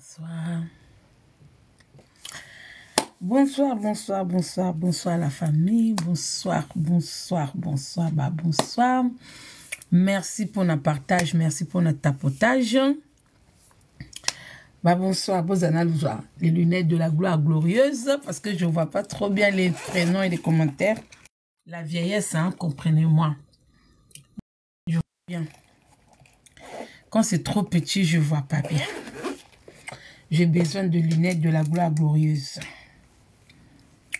Bonsoir. Bonsoir, bonsoir, bonsoir, bonsoir la famille. Bonsoir, bonsoir, bonsoir, bah bonsoir. Merci pour notre partage, merci pour notre tapotage. Bah bonsoir, Bozana les lunettes de la gloire glorieuse, parce que je ne vois pas trop bien les prénoms et les commentaires. La vieillesse, hein, comprenez-moi. Je vois bien. Quand c'est trop petit, je ne vois pas bien. J'ai besoin de lunettes de la gloire glorieuse.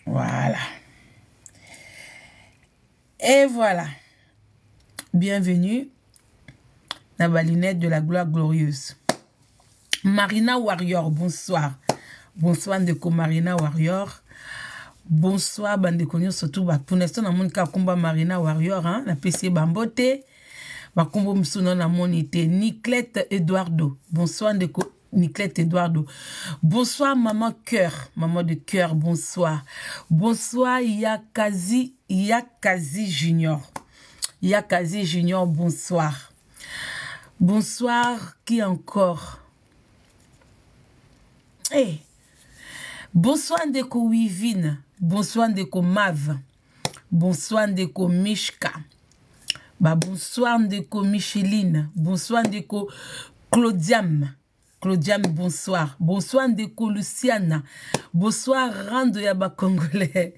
Voilà. Et voilà. Bienvenue dans ma lunette de la gloire glorieuse. Marina Warrior, bonsoir. Bonsoir Ndeko Marina Warrior. Bonsoir bandeko surtout pour l'instant na moni combat Marina Warrior hein na PC bambote. Ba suis msuno na Niclette Eduardo. Bonsoir Ndeko Niclette Eduardo. Bonsoir, maman cœur. Maman de cœur, bonsoir. Bonsoir, Yakazi, Yakazi Junior. Yakazi Junior, bonsoir. Bonsoir, qui encore Eh Bonsoir, Ndeko Wivine. Bonsoir, Ndeko Mav. Bonsoir, Ndeko Mishka. Bah, bonsoir, Ndeko Micheline. Bonsoir, Ndeko Claudiam. claudia mais bonsoir bonsoir ndeko luciana bonsoir rando ya bacongolais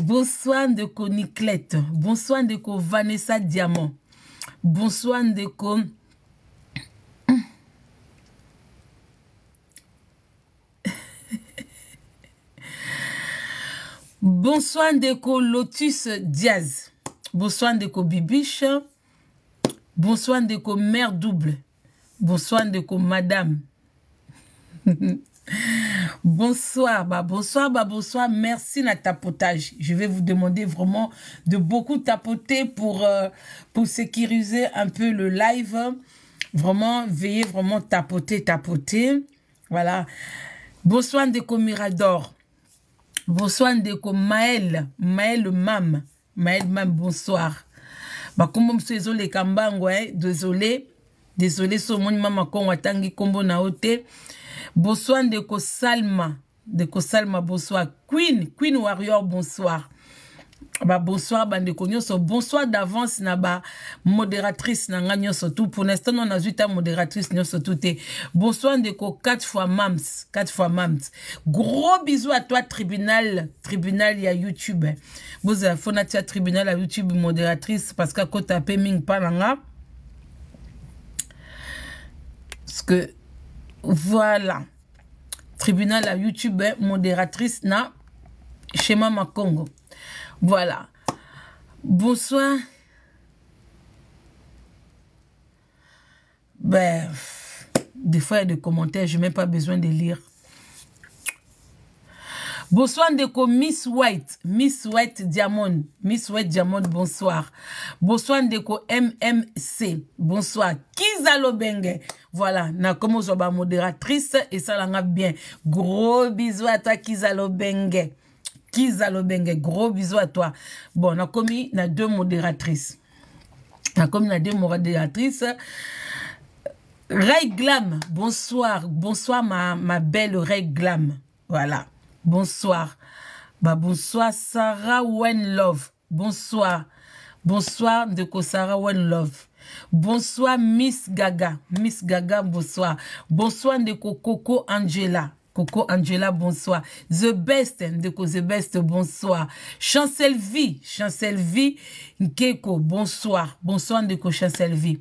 bonsoir ndeko niclete bonsoir ndeko vanessa diamant bonsoir ndeko bonsoir ndeko lotus diaz bonsoir ndeko bibiche bonsoir ndeko mare double bonsoir ndeko madame bonsoir, bah bonsoir, bah bonsoir. Merci na tapotage. Je vais vous demander vraiment de beaucoup tapoter pour, euh, sécuriser un peu le live. Vraiment, veillez vraiment tapoter, tapoter. Voilà. Bonsoir de Mirador. Bonsoir de Maël. Maël Mam. Maël Mam, bonsoir. Bah, comme les hein? Désolé. désolé so omoni mama kongo atangi nkombo na yo te boswa ndeko salma ndeko salma bonsoir queen queen warrior bonsoir babonsoir bandeko nyonso bonsoir d'avance na bamodératrice na ngai nyonso tu pour l'instant no nazwi ta modératrice nyonso tu te bonsoir ndeko 4 fois mams 4 fois mams gros bisou à toi tribunal tribunal ya youtube bozala fona tia tribunal ya youtube modératrice parce que akota mpe mingi mpa na nga voilà, tribunal à YouTube, modératrice na schéma congo Voilà. Bonsoir. Ben, des fois, il y des commentaires, je n'ai même pas besoin de lire. Bonsoir Miss White, Miss White Diamond, Miss White Diamond, bonsoir. Bonsoir Ndeko MMC, bonsoir. Kizalo Benge, voilà, na komo ba modératrice et ça l'a bien. Gros bisous à toi Kizalo Benge. Kizalo Benge. gros bisous à toi. Bon, na commis na deux modératrices. Na commis na deux modératrices. Ray Glam, bonsoir, bonsoir ma, ma belle Ray Glam. Voilà. Bonsoir. Bah, bonsoir, Sarah Wenlove. Bonsoir. Bonsoir, Ndeko Sarah Wenlove. Bonsoir, Miss Gaga. Miss Gaga, bonsoir. Bonsoir, Ndeko Coco Angela. Coco Angela, bonsoir. The Best, Ndeko The Best, bonsoir. Chancel V, Nkeko, bonsoir. Bonsoir de Chancel V.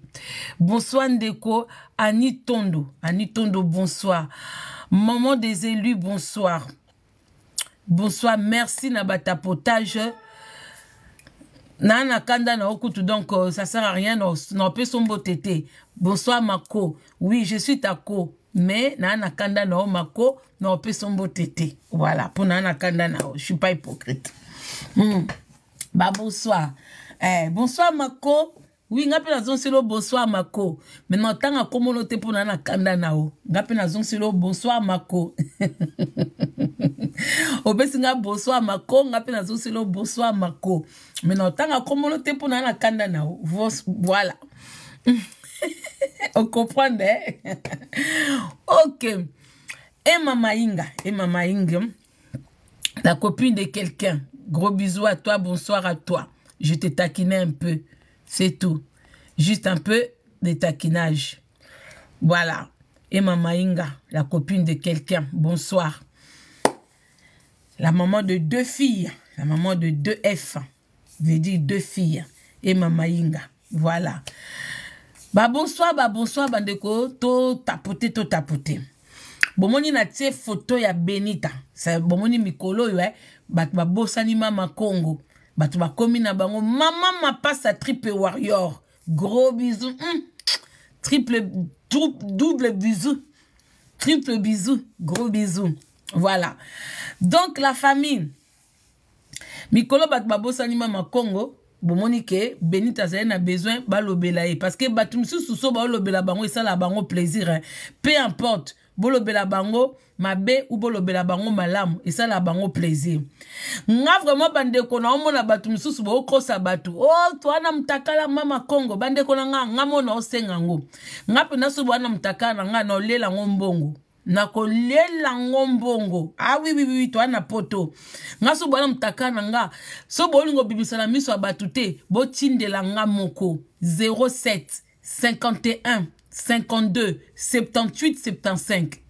Bonsoir Ndeko Annie Tondo. Annie bonsoir. Maman des élus, bonsoir. Bonsoir, merci Nabata Potage. Nana Kanda na okutu, donc euh, ça sert à rien, non peut son beau tété. Bonsoir Mako, oui je suis Tako, mais Nana Kanda na Mako, non peut son beau tété. Voilà, pour Nana Kanda na je suis pas hypocrite. Hmm. Bah bonsoir. Eh, bonsoir Mako, wi nga mpe nazongisela boswa mako me na ntanga komono te mpona na kanda na o nga mpe nazongisela boswa mako opesi nga boswa mako nga mpe nazongisela boswa mako me na ntanga komono te mpona na kanda na o voilà okomprendre eh? ok ema mainga ema eh, mainga la copine de quelqu'un gros bisous à toi bonsoir à toi je te taquinais un peu C'est tout. Juste un peu de taquinage. Voilà. Et Mama la copine de quelqu'un. Bonsoir. La maman de deux filles. La maman de deux F. Veut dire deux filles. Et Mama Voilà. Bah bonsoir, bah bonsoir, bandeko. To tapote, to tapote. bomoni na tie photo ya benita bomoni mikolo oyo Bah bah babosani mama congo bato bakomi na bango mama à triple warrior gros bisou hmm. triple double bisou triple bisou gros bisou voilà donc la famille mikolo bato babosani mama congo Bon, ke Benita azali na besoin balobela ye parce que bato mosusu bango baolobela bango la bango plaisir hein. peu importe bolobela bango mabe u bolobela bango malamu esala bango plaisir nga vraiment bandeko na omona bato mosusu bookosa bato o oh, twana mutakala mama kongo bandeko na nga nga mona osenga ngo nga mpena so bwana mutakala na nga na olela ngo mbongo na kolela ngo mbongo awiwiwi ah twana poto nga so bwana mutaka na nga so bolingo bimisa na miso ya bato te botindela nga moko 07 51 52 78 75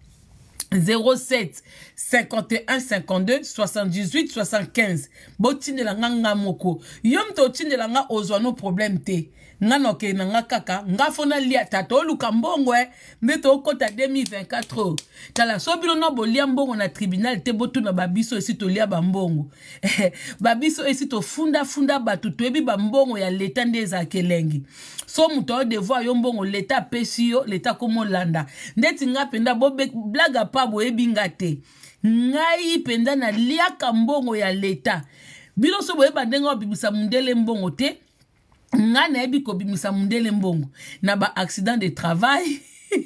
07 51 52 78 75 botindelanga nga moko yo moto otindelanga ozwa no problème te nga na okende na nga kaka nga fo nalia ta toluka mbongwe eh. nde tokɔta 2024 tala so bino na bolia mbongo na tribunal te botuna babiso esi tolia bambongo eh, babiso esi tofundafunda bato toyebi bambongo ya leta nde ezalaka elengi so moto ayo devoir yo mbongo leta apesi yo leta komolanda ndeti nga mpenza blaga pa boyebi nga te ngai mpenza naliaka mbongo ya leta bino so boyeba ndenge babimisa mondele mbongo te nga nayebi kobimisa mondele mbongo na baaccident de travail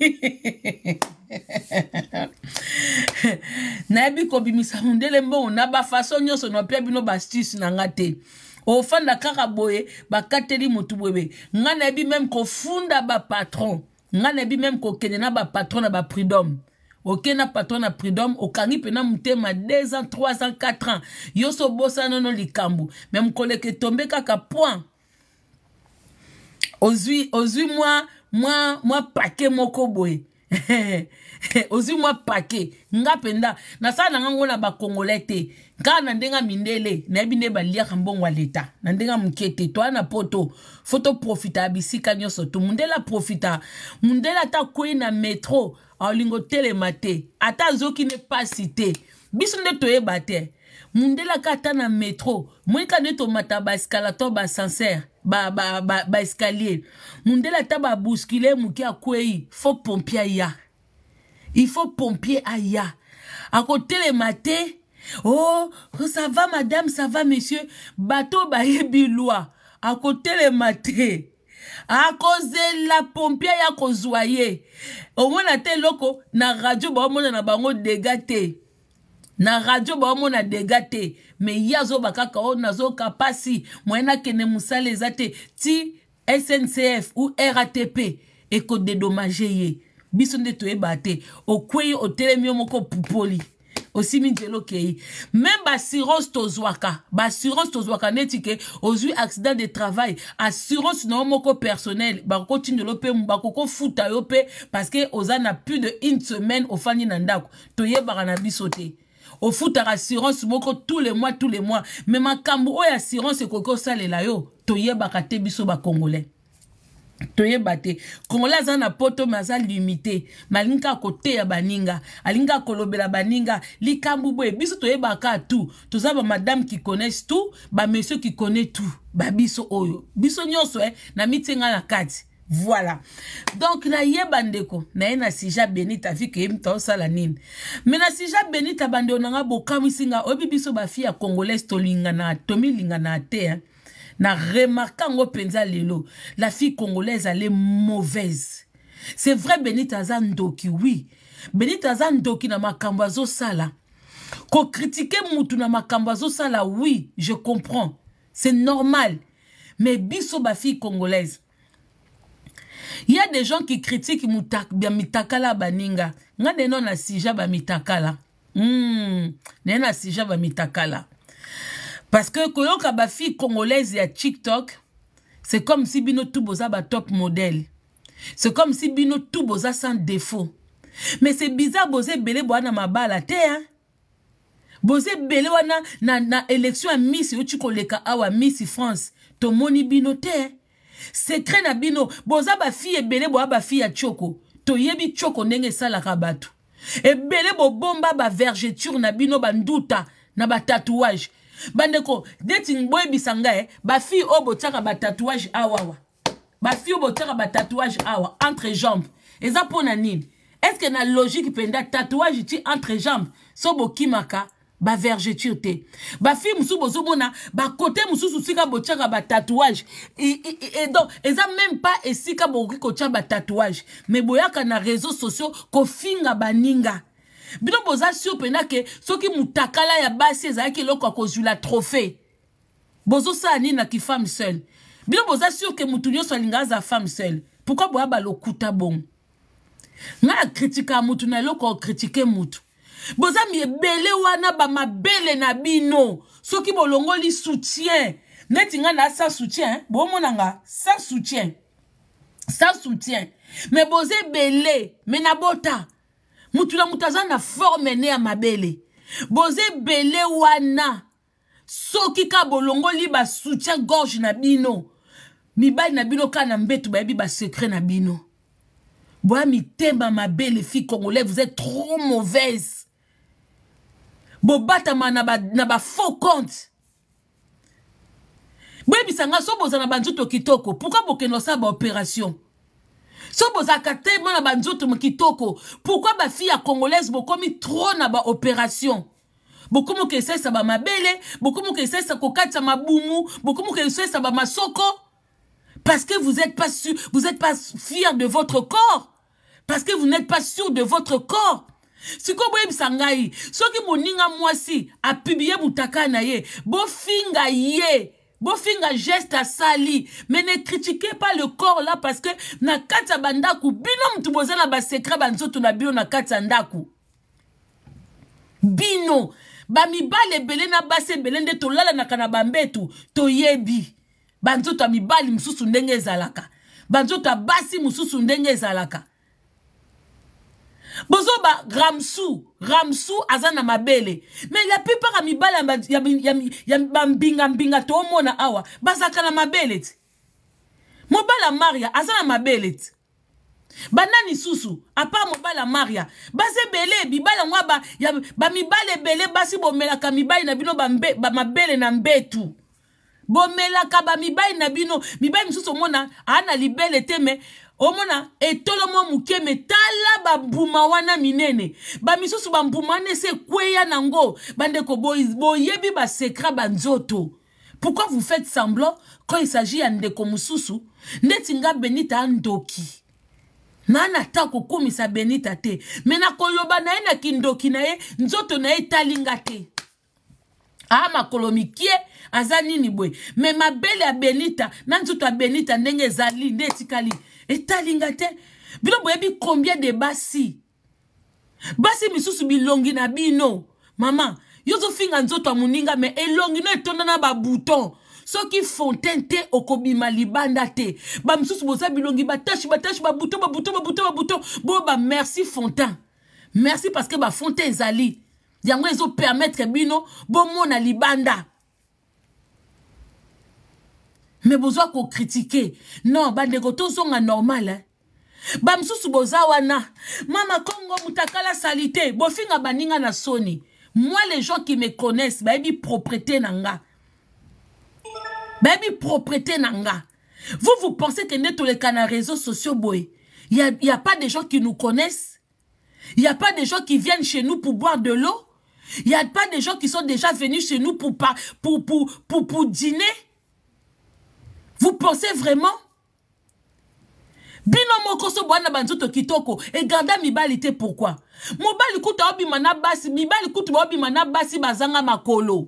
nayebi kobimisa mondele mbongo na bafaso nyonso napia bino bastuce na nga te ofanda kaka boye bakateli motu boyebe nga nayebi meme kofunda bapatron nga nayebi meme kokende na bapatron na bapridome okei na patron na pridome okangi mpena motema 2 ans 3 ans 4 ans yo so obosana no likambo me mokoleka etombe kaka point ozwi ozwi mwa mwa mwa pake moko boye ozwi mwa pake nga mpenza nasala na nga ngo na bakongolais te kaka na ndenge mindele nayebi nde baliaka mbongo ya leta na ndenge moke te toya na poto fo toprofita ya bisika nyonso to mundele aprofita mundele ata akweyi na metro aolingo telema te ata azoki nde pasi te biso nde toyeba te mundelaka ata na metro moyekana etomata baeskala to basansere baeskalier ba, ba, ba mundele ata babuskile moke akwei fo pompier aya ifo pompier aya akotelema te o oh, ça va madame ça va monsieur bato bayebi lwa akotelema te akozela pompier aya kozwa ye omona te eloko na radio baomona na bango dega te na radio baomona dega te me ye azoba kaka oyo oh, nazoyoka mpasi moye nakende mosala eza te ti sncf u ratp ekodedomage ye biso nde toyeba te okwei otelemi yo moko pupoli osimi nzela okei me baassurance tozwaka baassurance tozwaka neti ke ozwi accident de travail assurance na yo moko personnel bakokotindela mpe bakokofuta yo mpe parceke oza na plus de une semaine ofandi na ndako toyebaka na biso te ofutaka assurance moko tous les mois tous les mois me makambo oyo assurance ekoki osalela yo toyebaka te biso bacongolais toyeba te kongola aza na poto me aza limite me alingi kaka koteya baninga alingi kaka kolobela baninga likambo boye biso toyebaka tu toza bamadame qui connaissent tout bamesio qui connaît tout babiso oyo biso nyonso eh, na mitie ngai na kati Voilà. Donc, na ye bandeko, na ye na si ja que yim la osala nini. Mais na sija ja bande onanga bokamisinga, oyebi biso ba fille ya congolaise to lingana, tomi lingana te, hein. Na ngo penza lelo, la fille congolaise elle mauvaise. C'est vrai Benita za ndoki, oui. Benita za ndoki na makambo sala. Ko critiquer mutu na makambo sala, oui, je comprends. C'est normal. Mais biso ba fille congolaise, Il y a des gens qui critiquent Mitakala Baninga. Nga de non asija ba Mitakala. Hmm. Nena asija ba Mitakala. Parce que koyoka ba fille congolaise ya TikTok, c'est comme si bino tout boza ba top modèle. C'est comme si bino tout boza sans défaut. Mais c'est bizarre boza belé boana mabala te hein. boza ebele wana na, na élection ya misi oyoki koleka awa misi france tomoni bino te sekre na bino boza bafille ebele boya bafille ya tioko toyebi tioko ndenge esalaka bato ebele bobomba bavergeture na bino banduta na batatouage bandeko neti boyebisa ngai bafille oyo botiaka batatouage awawa bafille oyo botiaka batatouage awa entre jambe eza mpo na nini estce na logique mpenza tatouage ti entre jambe so bokimaka bavergeture te bafille mosusu bozomona bakote mosusu sika botyaka batatouage donc eza même pas esika bokoki kotya batatouage me boyaka na réseau sociaux kofinga baninga bino boza sio mpenza ke soki motakala ya basi ezalaki eloko ya kozwila trohe bozosala nini na kifame seul bino boza sio ke motu nyonso alinga aza femme seul pourkui boya balokuta bongo ngai akritika ya motu na eloko akritike motu bozambi ebele wana bamabele na bino soki bolongoli soutien neti ngai na sa soutien eh? bomonanga sa soutien sa soutien me boza ebele me na bota mutu na mutu aza na forme ne ya mabele boza ebele wana soki ka bolongoli basoutien gorge na bino mibali na bino kaka na mbeto bayebi basekret na bino boya mitema mabele fi congolais vous êtes trop mauvaise bobatama na naba ba compte sanga so boza na banzoto kitoko bokeno sa pas baopération so bozalaka te mwa na kitoko Pourquoi ba fille congolaise bokomi tro na baopération bokomi okesalisa bamabele bokomi vous ne mabumu sa ma soko. parce que vous êtes pas, sûr, vous êtes pas fier de votre corps parce que vous n'êtes pas sûr de votre corps sikoyo boyebisa ngai soki moninga mwasi apibie butaka na ye bofinga ye bofinga geste asali mais ne critiquez pas le corps là parce que na kati ya bandako bino motu boza na basekret banzoto na bino na kati ya ndako bino bamibali ebele na basi ebele nde tolalanaka na bambetu toyebi banzoto ya mibali mosusu ndenge ezalaka banzoto ya basi mosusu ndenge ezalaka bozoba ramsu ramsu aza na mabele me la plupart ya mibali ya bambingambinga toomona awa bazalaka na mabele ti mobali ya maria aza na mabele ti banani susu apart mobali ya maria baza ebele mibali yango bamibali ebele basi bomelaka mibali na bino bamabele na mbetu bomelaka bamibali na bino mibali misusu omona aa na libele te me omona etolo mwa moke me tala bambuma wana minene bamisusu bambuma wana esi ekweya nango bandeko boyebi basekra banzoto pourquoi vous faites semblant quand il s'agit ya ndeko mosusu ndeti nga benita andoki na nata kokumisa benita te me nakoyoba na ye na kindoki na ye nzoto na ye etalinga te aa ah, makolo mikie aza nini boye me mabele ya benita na nzoto ya benita ndenge ezali nde etikali etalinga te bino boyebi combien de basi basi misusu bilongi na bino mama yo ozofinga nzoto ya moninga me elongi no etonda na babouton soki fontaine te okobima libanda te bamisusu boza bilongi batashe batashe babouton babouton babouton babouton boyo bamerci fontaine merci parce que bafonte ezali yango ezopermetre bino bomona libanda besoin qu'on critique non bandeko tozonga normal eh? Hein. bamosusu boza wana mama kongo Moutakala Salite. bofinga baninga na soni moi les gens qui me connaissent baby propreté nanga baby propreté nanga vous vous pensez que tous les réseaux sociaux Il y a, y a pas de gens qui nous connaissent Il y a pas de gens qui viennent chez nous pour boire de l'eau Il y a pas de gens qui sont déjà venus chez nous pour, pour, pour, pour, pour dîner vous pensez vraiment bino moko so bwana banzoto kitoko egarda mibali te pourkui mobali kutu aobima na basi mibali kutu baobima na basi bazanga makolo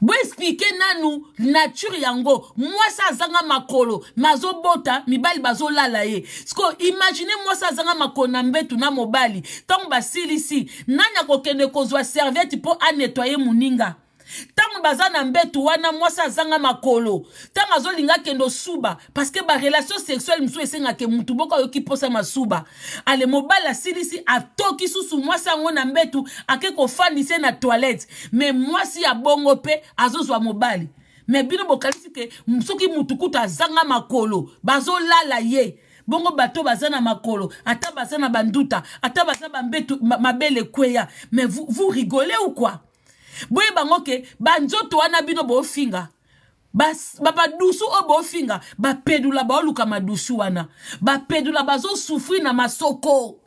boexplike nanu nature yango mwasi azanga makolo mazobota mibali bazolala ye sko imagine mwasi azanga makolo na mbetu na mobali ntango basilisi nani akokende kozwa serviete mpo anetwaye moninga ntango baza na mbetu wana mwasi azanga makolo ntango azolinga akende osuba parceke barelation sexuelle mosusu esengake mutu moko ayoki mposa masuba ale mobali asilisi atoki susu mwasi yango na mbetu ake kofandise na toilette me mwasi ya bongo mpe azozwa mobali me bino bokanisi ke soki mutu kuta azanga makolo bazolala ye bongo bato baza na makolo ata baza na banduta ata baza na mabele kweya mais vous, vous rigolez ou quoi boye bango ke banzoto wana bino bofinga babadusu oyo bofinga bapedula baoluka madusu wana bapedula bazosufrir na masoko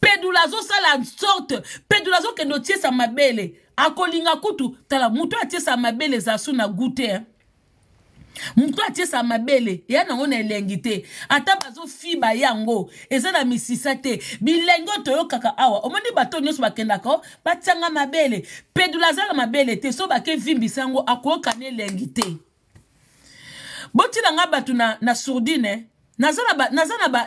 pedula azosala sorte pedula azokende otiesa mabele akolinga kutu tala motu atiesa mabele ezasu na gu te eh? moto atiesa mabele ya nango na elengi te ata bazofiba yango eza na misisa te bilenge oyo toyokaka awa omoni bato nyonso bakendaka batianga mabele pedula azanga mabele te so bakevimbisa yango akoyoka na elengi te botinanga bato na, na sourdine naza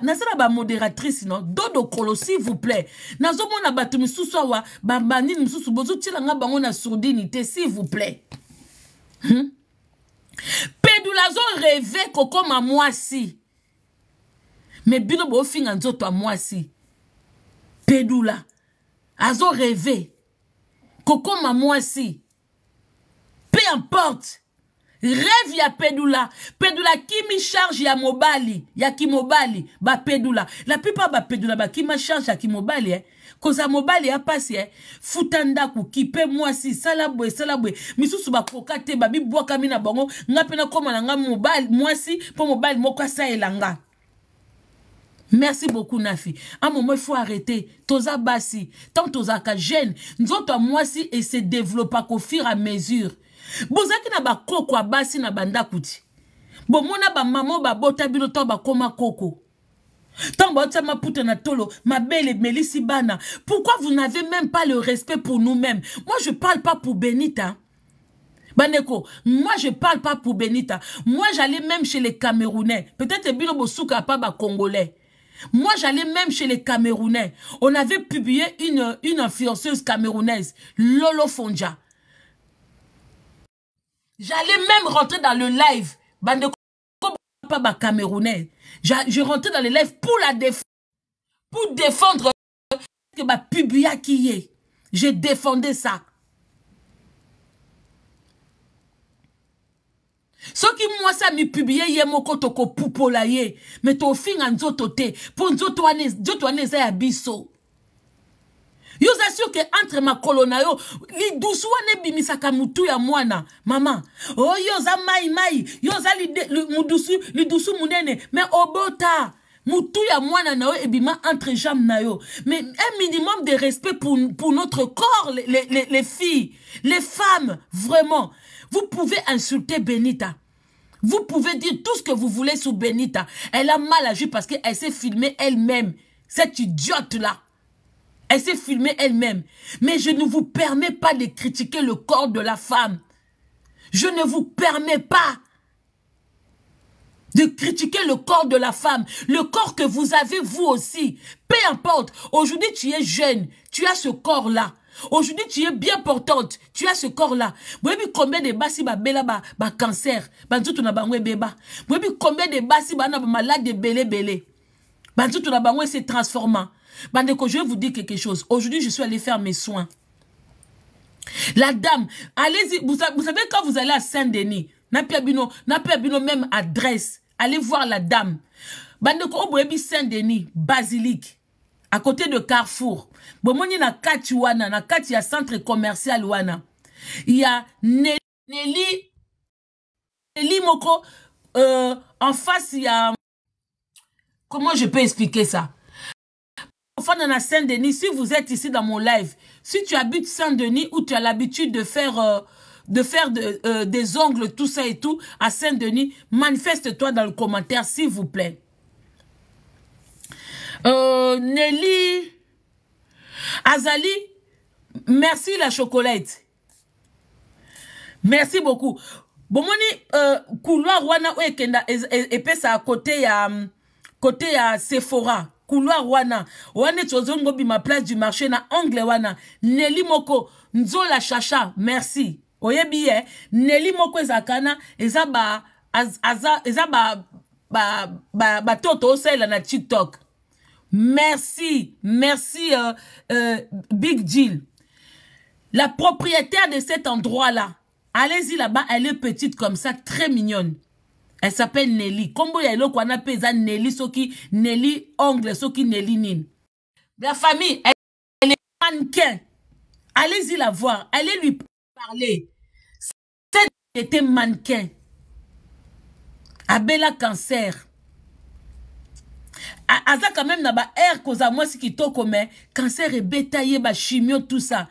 na bamodératrice no dodo kolo s'il vous plaît nazomona bato misusu awa babandini misusu bozotielanga bango na sourdine te s'il vous plaît hmm? pedula azoreve kokóma mwasi me bino boofinga nzoto ya mwasi pedula azoreve kokóma mwasi pe importe rêve ya pedula pedula akimi charge ya mobali ya kimobali bapedula la plupart bapedula bakima charge ya kimobali eh? kozala mobali ya pasi e futa ndako kipe mwasi sala boye sala boye misusu bakoka te babibwakami na bango nga mpe nakóma na nga mobali mwasi mpo mobali moko asalela nga merci beaucoup nafi un moment il faut arrêter toza basi tant tozalaka jeune nzoto ya mwasi ese développaka au fur à mesure bozalaki na bakoko ya basi na bandako ti bomona bamama babota bino to bakóma koko Bah, m'a belle Pourquoi vous n'avez même pas le respect pour nous-mêmes Moi, je ne parle pas pour Benita. Baneko, moi je parle pas pour Benita. Moi j'allais même chez les Camerounais. Peut-être Bino Bosuka pas congolais. Moi, j'allais même chez les Camerounais. On avait publié une, influenceuse camerounaise, Lolo Fonja. J'allais même rentrer dans le live. pas bah, Camerounais. Je rentrais dans les lives pour la défendre. Pour défendre que bah, Pubia qui est. Je défendais ça. soki mwasi amipublie ye moko tokopupola ye me tofinga nzoto te mpo nzoto wana eza ya biso yoza sur que entre ma kolona yo lidusu wana ebimisaka mutu ya mwana mama Oh, yoza mai mai yo oza li lidusu mounene. Mais obota mutu ya mwana na yo ebima entre jam na yo mais un minimum de respect pour, pour notre corps les, les, les filles les femmes vraiment vous pouvez insulter benita vous pouvez dire tout ce que vous voulez sur benita elle a mal agi parce qu'elle s'est filmée elle-même cette idiote là elle s'est filmée elle-même. Mais je ne vous permets pas de critiquer le corps de la femme. Je ne vous permets pas de critiquer le corps de la femme, le corps que vous avez vous aussi. Peu importe, aujourd'hui tu es jeune, tu as ce corps-là. Aujourd'hui, tu es bien portante. Tu as ce corps-là. Vous avez combien de si ba bela ba, cancer. na Vous combien de bas ba na malade de belé belé. Ba tu na c'est transformant je vais vous dire quelque chose. Aujourd'hui, je suis allée faire mes soins. La dame, allez-y. Vous, savez, quand vous allez à Saint-Denis, Napiabino, même adresse. Allez voir la dame. Bandeko, de Saint-Denis, basilique. À côté de Carrefour. Il na kati na centre commercial wana. Il y a Nelly, Nelly Moko, euh, en face, il y a... Comment je peux expliquer ça à Saint-Denis, si vous êtes ici dans mon live, si tu habites Saint-Denis ou tu as l'habitude de faire, euh, de faire euh, des ongles, tout ça et tout, à Saint-Denis, manifeste-toi dans le commentaire, s'il vous plaît. Euh, Nelly, Azali, merci la chocolate. Merci beaucoup. Bon, couloir wana oyo ekenda e, e, a côté à côté à sephora couloir wana wana tozongo ma place du marché na angle wana neli moko nzola chacha merci oyebi ye neli moko ezakana ezaba eza ba aza, eza ba ba ba, ba, na tiktok merci merci euh, euh, big deal la propriétaire de cet endroit là allez-y là-bas elle est petite comme ça très mignonne elle s'appelle neli nkombo ya eloko wana mpe eza neli soki neli ongle soki neli nini la famille elle est mannequin allez-y la voir allez lui parler cette était mannequin abela cancer aza quand même na ba air kozala mwasi kitoko me cancer ebeta ye bachimio tout ça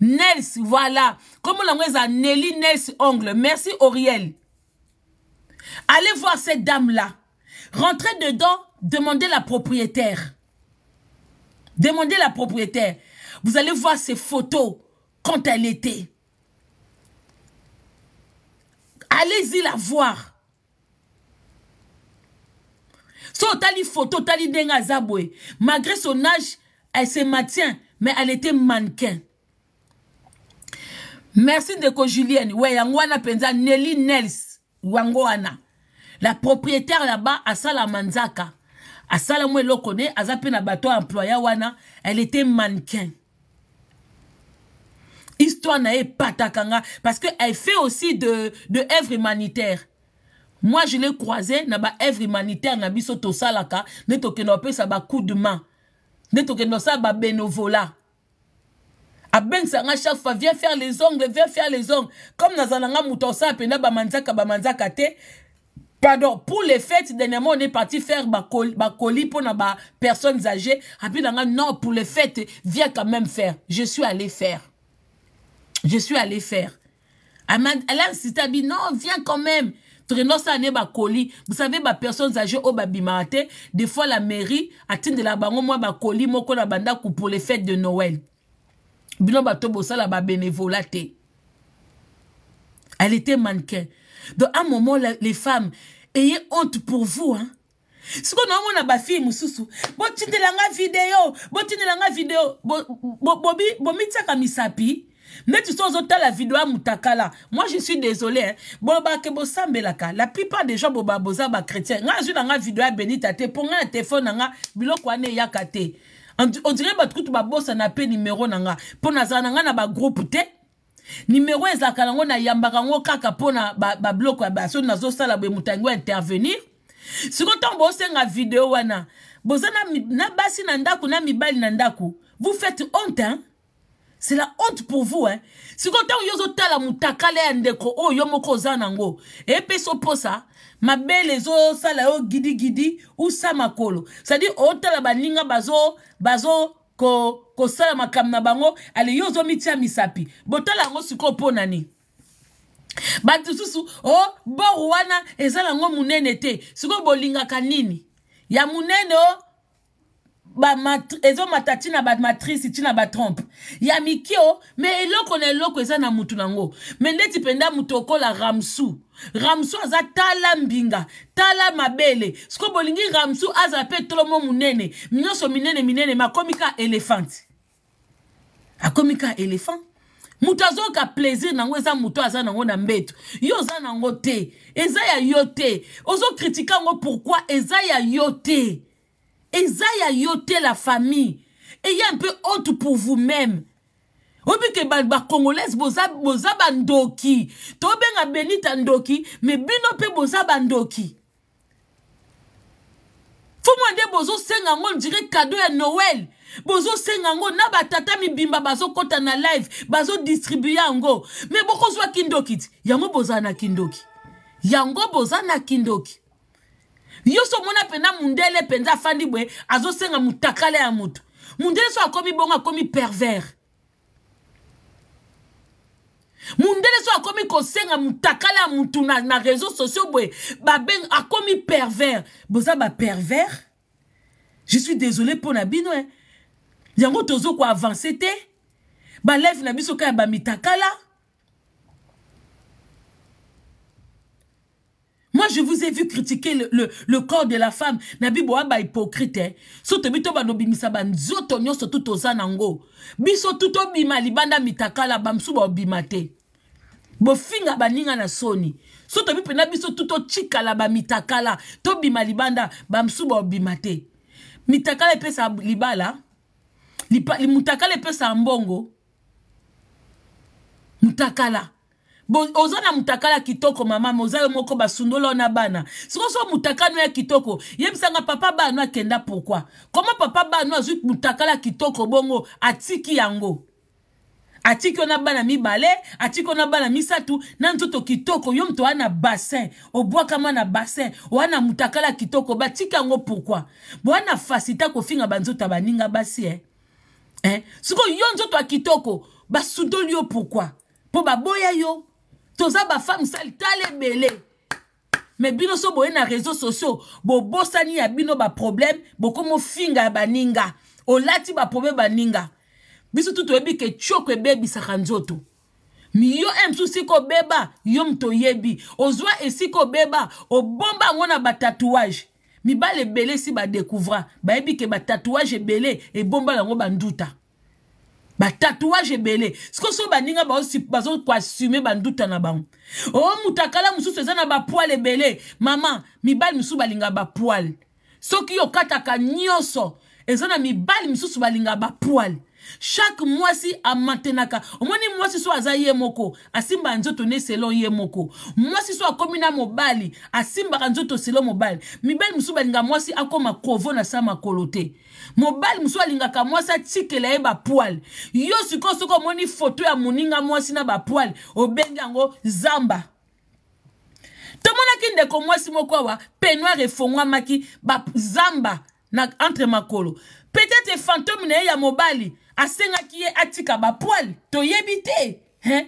nels voilà komonango eza neli nels ongle merci oriel Allez voir cette dame-là. Rentrez dedans, demandez la propriétaire. Demandez la propriétaire. Vous allez voir ses photos quand elle était. Allez-y la voir. So, tali photo, tali Malgré son âge, elle se maintient, mais elle était mannequin. Merci de Julienne. Nelly Nels. Wangoana. La propriétaire là-bas, Asala Manzaka. Asala Mwe Lokone, Azape Bato employa Wana, elle était mannequin. Histoire ta patakanga. Parce qu'elle fait aussi de, de humanitaire. Moi, je l'ai croisé na ba œuvre humanitaire, na biso to salaka, ne tokeno pe sa ba coup de main. que sa ba bénévolat. abengisanga chaque fois viens faire les ongles viens faire les ongles comme nazalanga moto osala mpenza bamanzaka bamanzaka te pardon pour les fêtes dernièrement on est parti faire bakoli bakoli mpona bapersones âgées api nanga non pour les fêtes viens quand même faire je suis allé faire je suis allé faire elle a insisté abi non viens quand même trenosa ne bakoli vous savez bapersones âgées oyo babimaka te des fois la mairie atindela bango mwa bakoli moko na bandaku pour les fêtes de noël bino bato bosala babénévola te elle était mannequin donc à un moment la, les femmes ayez honte pour vous hein? sikoyo naomona bafille mosusu botindelanga video botindelanga video bomitiaka misapi neti so ozotala video ya mutakala moi je suis désolé bobake bosambelaka la plupart des gens boba boza bachrétien ngai azwi na nga video ya benita te mpo ngai na telefone na nga biloko wana eyaka te on dirait bato kutu babosana mpe nimero na nga mpo nazala na nga na bagroupe te nimero ezalaka yango nayambaka yango kaka mpona babloko ya baso nazosala boye moto yango intervenir sikoyo ntango bosenga video wana boza na, na basi na ndako na mibali na ndako vous faites honte hein? c'est la honte pour vous hein? sikoyo ntango yo ozotala motakala ya ndeko oyo yo moko oza nango epesa oposa mabele ezosala yo gidigidi usa makolo cestadire otala baninga bazo bazo ko, kosala makambo na bango ale yo ozomitia misapi botala yango sikoyo mpo na nini bato susu o oh, boru wana eza nango monene te sikoyo bolingaka nini ya monene o oh, ezomata ntina bamatrice ntina batrompe ya mike o oh, me eloko na eloko eza na mutu nango me ndeti mpenza motu okola ramsu ramsu aza tala mbinga tala mabele sikoyo bolingi ramsu azala mpe tolomo monene nyonso minene minene me akomi ka elefante akomi ka elefant moto azoyoka plaisir nango eza moto aza nango na mbeto yo oza nango te eza ya yo te ozokritike yango pourkui eza ya yo te eza ya yo te la famille ayez un peu honte pour vous-même oyebi ke bacongolaise boza, boza bandoki tobenga benita ndoki me bino mpe boza bandoki fumwa nde bozosenga yango ndire kado ya noel bozosenga yango na batata mibimba bazokɔta na live bazodistribue yango me bokozwa kindoki ti yango bozala na kindoki yango boza na kindoki yo so omona mpenza mundele mpenza afandi boye azosenga motakala ya motu mundele so akomi bongo akomi pervers mundele so akomi kosenga takala ya mutu na, na réseau sociaux boye babeng akomi pervers boza bapervers je suis désolé mpo na bino eh. yango tozokwa avanse te balefe na biso kaka ya bamitakala Moi, je vous ai vu critiquer le, le, le corps de la femme. Nabi boaba hypocrite. Eh? So te bito banobi misaba nzoto nyoso tout ozanango. Biso tout obi malibanda mitakala bamsu ba obimate. bofinga baninga na soni so tobi mpena biso tu totikala bamitakala tobima libanda bamosusu baobima te mitakala epesa libala mutakala epesa mbongo mutakala Bo, oza na mutakala kitoko mama me oza yo moko basundola na bana sikoyo so mutakala ya kitoko yebisanga papa bano akenda pourkui koma papa bano azwi mutakala kitoko bongo atiki yango atiki wana bana mibale atiki wana bana misato na nzoto kitoko yo moto oya na bassin obwakama na bassin oya na mutakala kitoko batika yango pourkui boya na fasita kofinga banzoto ya baninga basi e eh? eh? sikoyo yo nzoto ya kitoko basudoli yo pourkui mpo baboya yo toza bafemme sali tala ebele me bino so boye na réseau sociaux bobosani ya bino baproblème bokoma ofinga ya baninga olati baproblème baninga biso tu toyebi ke tioko ebebisaka nzoto mi yo e mosusu sika obeba yo moto oyebi ozwa esika obeba obomba yango na batatouage mibali ebele si badekouvra bayebi ke batatouage ebele ebombala yango banduta batatouage ebele sikoyo so baninga bazokoasume banduta na bango o moto akala mosusu eza na bapoile ebele mama mibali mosusu balingaka bapoile soki okataka nyonso eza na mibali misusu balingaka bapoile chaque mwasi amantenaka omoni mwasi so aza ye moko asimba nzoto ne selo ye moko mwasi so akomi na mobali asimbaka nzoto selo mobali mibali mosusu balinga mwasi akoma kovo na sa makolo te mobali mosusu alingaka mwasi atikela ye bapwale yo sikoyo soki omoni foto ya moninga mwasi na bapwale obengi yango zamba tomonaki ndeko mwasi moko awa penoir efongwamaki bazamba na entre makolo peut-être fantôme na ye ya mobali asenga ye atika bapoile to te hein?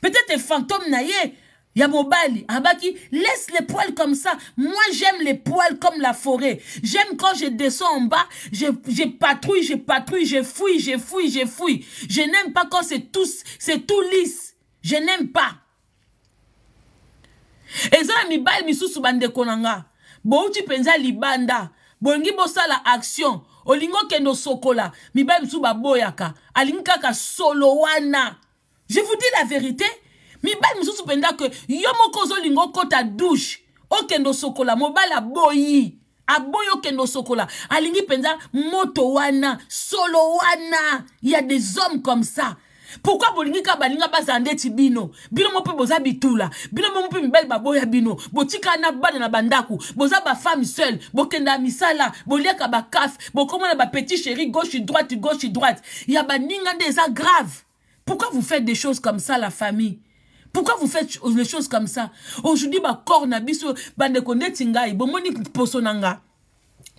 peut-être fantôme na ye ya mobali abaki laisse les poils comme ça moi j'aime les poils comme la forêt j'aime quand je descends en bas je, je patrouille je patrouille je fouille je fouille je fouille je n'aime pas quand c'est tout c'est tout lisse je n'aime pas eza na mibali bande konanga. Bon nga bouti mpenza libanda sa la action olingi okende osokola mibali mosusu baboyaka alingi kaka solo wana je vous dis la vérité mibali mosusu mpenza ke yo moko ozolinga okɔta douche okende osokola mobali aboyi aboyi okende osokola alingi mpenza moto wana solo wana ya des hommes comme ça Pourquoi bolingi kaka baninga bazala bino bino mo za boza bitula bino mo mpe baboya bino botika na bana na bandaku. boza femme seule bokenda ya misala boliaka bokomona petit chéri gauche droite gauche droite ya baninga nde eza grave pourquoi vous faites des choses comme ça la famille pourquoi vous faites les choses comme ça aujourd'hui corps na biso bandeko ndeti ngai bomoni posonanga. na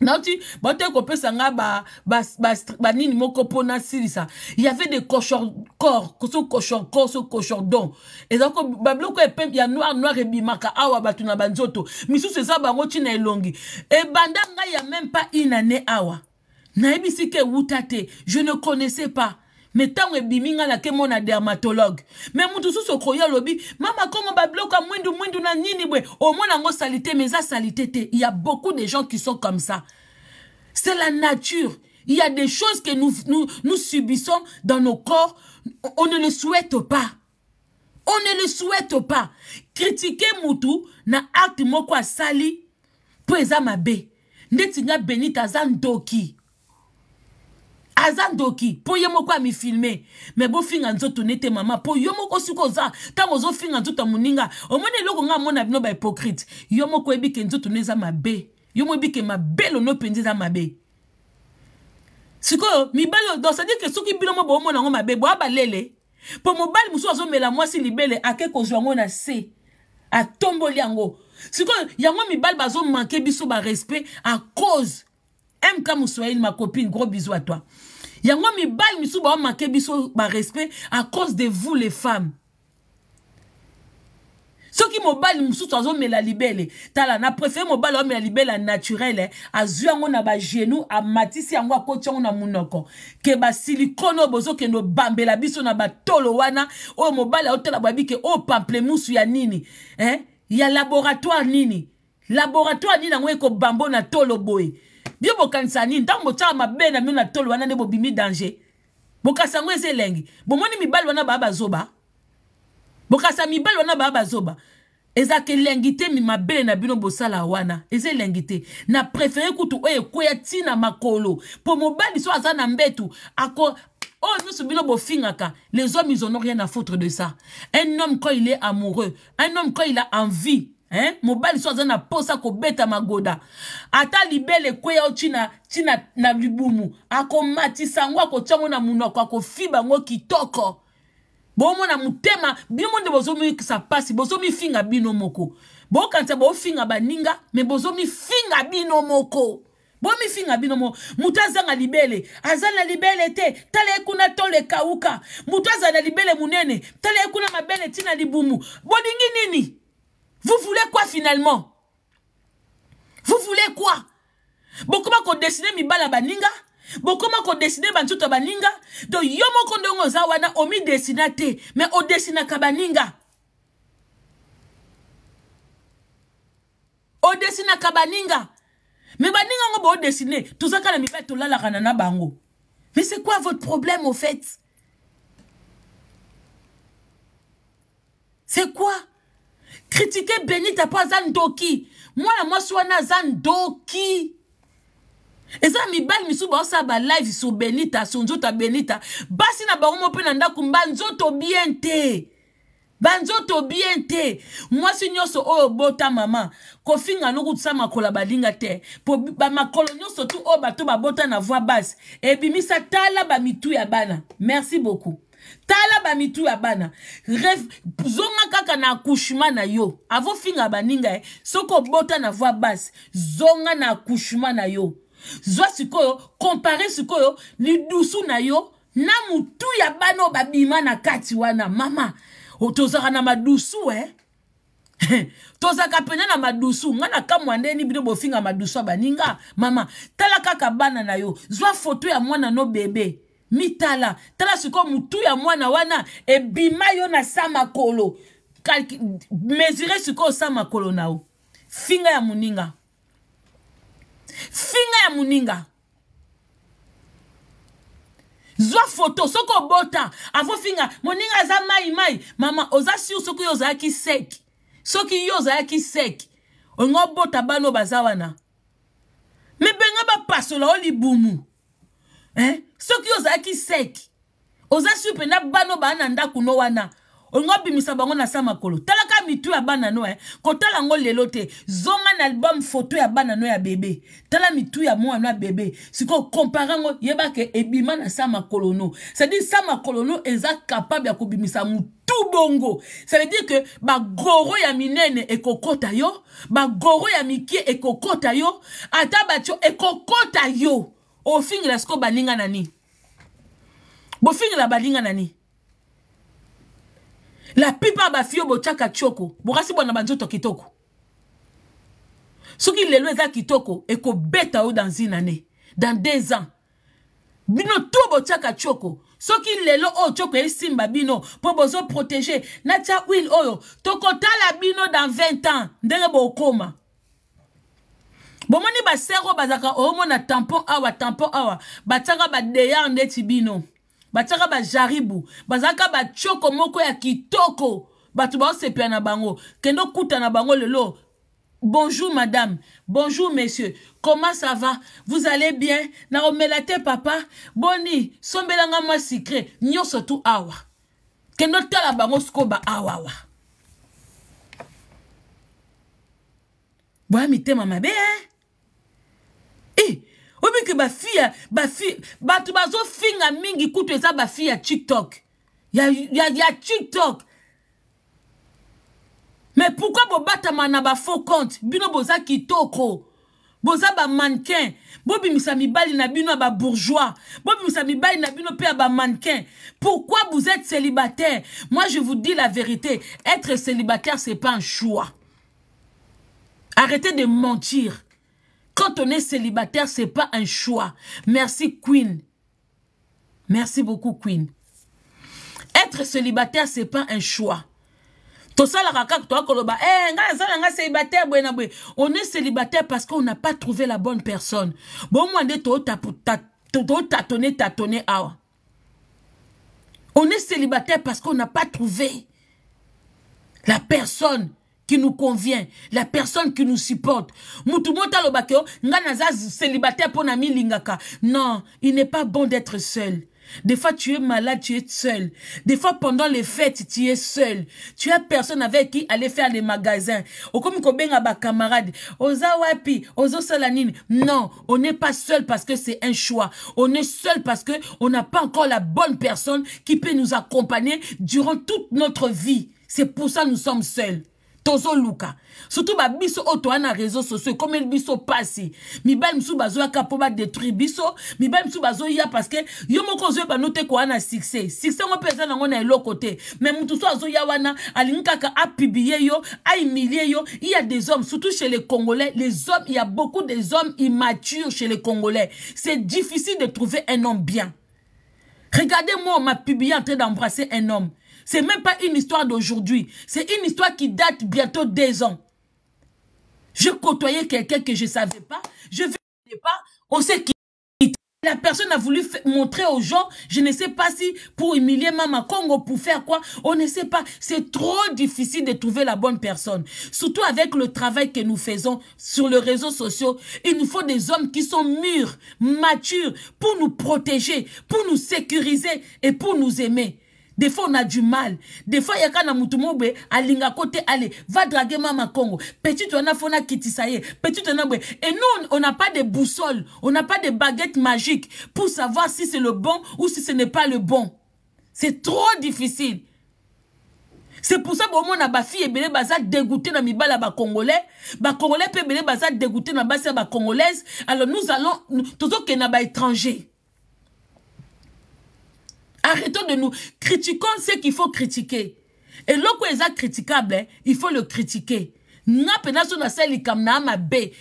nauti bauta kopesa nga banini ba, ba, ba, moko mpona silisa yave de cochorcor so cochorcor so cochordon ezalako babiloko ya noir noir ebimaka awa bato na banzoto misusu eza bango ntina elongi ebanda ngai ya meme pas une année awa nayebisi ke ewuta te je ne connaissais pas me ntango ebimi ngai nake mona dermatologue me motu susu okoya olobi mama kongo babiloko ya mwindu mwindu na nini bwe omona yango salite me eza salite te il y a beaucoup de gens qui sont comme ça c'est la nature il y a des choses que nous, nous, nous subissons dans nos corps on ne le souhaite pas on ne le souhaite pas kritike motu na acte moko asali mpo eza mabe ndeti nga benit aza ndoki aza ndoki mpo ye moko amifilme me bofinga nzoto nete mama mpo yo moko soki oza ntango ozofinga nzoto ya moninga omoni eloko ngai amona bino bahypocrite yo moko oyebi ke nzoto no eza mabe yo moko oyebi ke mabelo no mpenza eza mabe sikoyo mibali donc cedire ke soki bino mo boomona yango mabe boya balele mpo mobali mosusu azomela mwasi libele ake kozwa yango na se atomboli yango sikoyo yango mibali bazomanke biso barespect a cause mk moswaeli ma copine gros bisou à toi yango mibali misusu baomake biso barespect à cause de vous les femmes soki mobali mosusu azomela libele tala na préféré mobali omela libele ya naturele eh, azwi yango na bagenou amatisi yango akoti yango na monoko ke basilikone oyo bozokende obambela biso na batolo wana oyo mobali aotala boyabi ke oyo pamplemusu ya nini eh? ya laboratoire nini laboratoire nini yango ekobamba na tolo boye bino bokanisa nini ntango botala mabe na bino na tolo wana nde bobimi danger bokanisa yango eza elengi bomoni mibali wana baya bazoba bokanisa mibali wana baya bazoba ezalaka elengi te mabele na bino bosala wana eza elengi te na prefere kutu oyo ekwea ntina makolo mpo mobali so aza na mbetu ako oyo nyonso bino bofingaka les hommes ils ont rien à foutre de ça un homme quand il est amoureux un homme quand il a envie eh? mobali so aza na mposa kobeta magoda ata libele ekweya ntina na, na libumu akomatisa yango akotiango na munoko akofiba yango kitoko bomona motema bino nde bozomikisa mpasi bozomifinga bino moko bokanisa bofinga baninga me bozomifinga bino moko bomifinga bino mo moto aza na libele aza na libele te tala ye kuna tolo ekawuka moto aza na libele monene tala ye kuna mabele ntina libumu bolingi nini finalement vous voulez quoi bokoma mi mibala baninga bokoma kodesine bantuta baninga to yo Zawana ndongo oza wana Mais te kabaninga, ka baninga ka baninga Mais baninga Tout ça toza kaka mi fait tolalaka la na bango mais c'est quoi votre problème au fait c'est quoi kritike benite mpo aza ndoki mwana mwasi wana aza ndoki eza na mibali misusu baosala balive so benita so nzoto ya benita basi na bango mo mpe na ndako banzoto bien te banzoto bien te mwasi nyonso oyo bota mama kofinga nokutusa makola balinga te po bamakolo nyonso tu oyo bato babota na voi basi ebimisa tala bamitu ya bana merci beaucoup tala bamitu ya bana zonga kaka na akushema na yo avofinga baninga ye eh. soki obota na voi basi zonga na akushema na yo zwa sikoyo kompare sikoyo lidusu na yo na mutu ya bana oyo babima na kati wana mama tozalaka na madusu e eh? tozalaka mpenza na madusu ngai nakamwa ndeni bino bofinga madusu ya baninga mama tala kaka bana na yo zwa foto ya mwana no bebe mitala tala sikoyo motu ya mwana wana ebima yo na sa makolo mesure sikoyo sa makolo na yo finga ya moninga finga ya moninga zwa foto soki obota avo finga moninga aza mai mai mama oza sur soki yo ozalaki sek soki yo ozalaki sek olinga obota bana oyo baza wana mebenga bapasola o libumu eh? soki ozalaki sek oza sur mpena bana baa na ndako no wana olingo obimisa bango na sa makolo talaka mitu ya bana no eh? kotala yango lelo te zonga na album foto ya bana no ya bebe tala mitu ya mwana no ya bebe sikoyo kompare yango yebake ebima na sa makolo no cedire sa makolo no eza kapable ya kobimisa mutu bongo cedire ke bagoro ya minene ekokɔta yo bagoro ya mikie ekokɔta yo ata batyo ekokɔta yo ofingela sikoyo baninga nani bofingela baninga nani la plupart bafi oyo botyaka tioko bokasi bwana banzoto kitoko soki lelo eza kitoko ekobeta oyo dans une année dans deux ans bino to botyaka tioko soki lelo oyo tioko esimba bino mpo bozoprotege natya wil oyo tokotala bino dans 20 ans ndenge bokoma bomoni basere oyo bazalaka oomona tampon awa tampon awa batiaka badeyar ndeti bino batiaka bajaribu bazalaka batioko moko ya kitoko bato baosepela na bango kende okuta na bango lelo Bonjour madame, bonjour monsieur, comment ça va? Vous allez bien? Na omelate papa? Boni, sombelanga moi secret, nyo sotu awa. Kendo tala bango skoba awa awa. Bwa mitema mabe hein? eh oyebi fille, ma ya bafi bato à mingi kutu eza fille à tiktok ya, ya, ya tiktok Mais pourquoi bobatama manaba faux compte bino boza kitoko boza bobi mi bali na bino bourgeois, bobi bobimisa mi na bino pe ba mannequin. pourquoi vous êtes célibataire moi je vous dis la vérité être célibataire c'est pas un choix arrêtez de mentir quand on est célibataire, ce n'est pas un choix. Merci Queen. Merci beaucoup Queen. Être célibataire, ce n'est pas un choix. On est célibataire parce qu'on n'a pas trouvé la bonne personne. Bon, moi, On est célibataire parce qu'on n'a pas trouvé la personne qui nous convient, la personne qui nous supporte. Mutumota célibataire pour lingaka. Non, il n'est pas bon d'être seul. Des fois, tu es malade, tu es seul. Des fois, pendant les fêtes, tu es seul. Tu as personne avec qui aller faire les magasins. comme à ba camarade. Oza wapi, ozo salanine. Non, on n'est pas seul parce que c'est un choix. On est seul parce que on n'a pas encore la bonne personne qui peut nous accompagner durant toute notre vie. C'est pour ça nous sommes seuls luka. surtout babiso biso toa na réseau sociaux elle biso Mi mibali ka po ba détruire biso Mi bazo bazoya parce que yo moko ozoyeba ba ko koya na succès succès ngo mpe eza nango na eloko mais motu so ya wana nkaka a publier yo ahumilie yo il y a des hommes surtout chez les congolais les hommes il y a beaucoup des hommes immatures chez les congolais c'est difficile de trouver un homme bien regardez-moi m'a publié en train d'embrasser un homme c'est même pas une histoire d'aujourd'hui. C'est une histoire qui date bientôt des ans. Je côtoyais quelqu'un que je ne savais pas. Je ne pas. On sait qui. La personne a voulu montrer aux gens, je ne sais pas si pour humilier Maman Congo, pour faire quoi, on ne sait pas. C'est trop difficile de trouver la bonne personne. Surtout avec le travail que nous faisons sur les réseaux sociaux. Il nous faut des hommes qui sont mûrs, matures, pour nous protéger, pour nous sécuriser et pour nous aimer. Des fois, on a du mal. Des fois, il y a quand na à alinga côté, allez, va draguer maman Congo. Petit, on a qui kitisaye. Petit, on a Et nous, on n'a pas de boussole. On n'a pas de baguette magique pour savoir si c'est le bon ou si ce n'est pas le bon. C'est trop difficile. C'est pour ça que au na ba fille ebele baza dégoûté na mibala ba congolais, ba congolais pe baza dégoûté na à ba congolaise. Alors nous allons tozo ke na ba étranger. Arrêtons de nous. Critiquons ce qu'il faut critiquer. Et loko est critiquable, hein, il faut le critiquer. Nga na pas na ma be.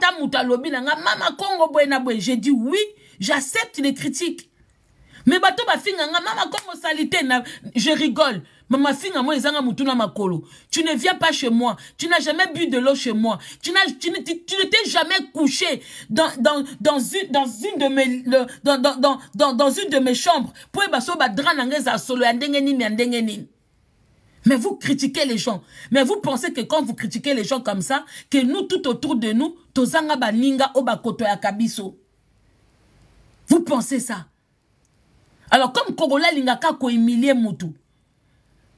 ta muta lobi na nga mama kongo boye na J'ai dit oui, j'accepte les critiques. Mais bato ba finga nga mama kongo salité na je rigole moi Tu ne viens pas chez moi. Tu n'as jamais bu de l'eau chez moi. Tu n'as tu, jamais couché dans dans une dans une de mes dans, dans, une de mes chambres. Mais vous critiquez les gens. Mais vous pensez que quand vous critiquez les gens comme ça, que nous tout autour de nous, Vous pensez ça Alors comme Korola lingaka ko humilier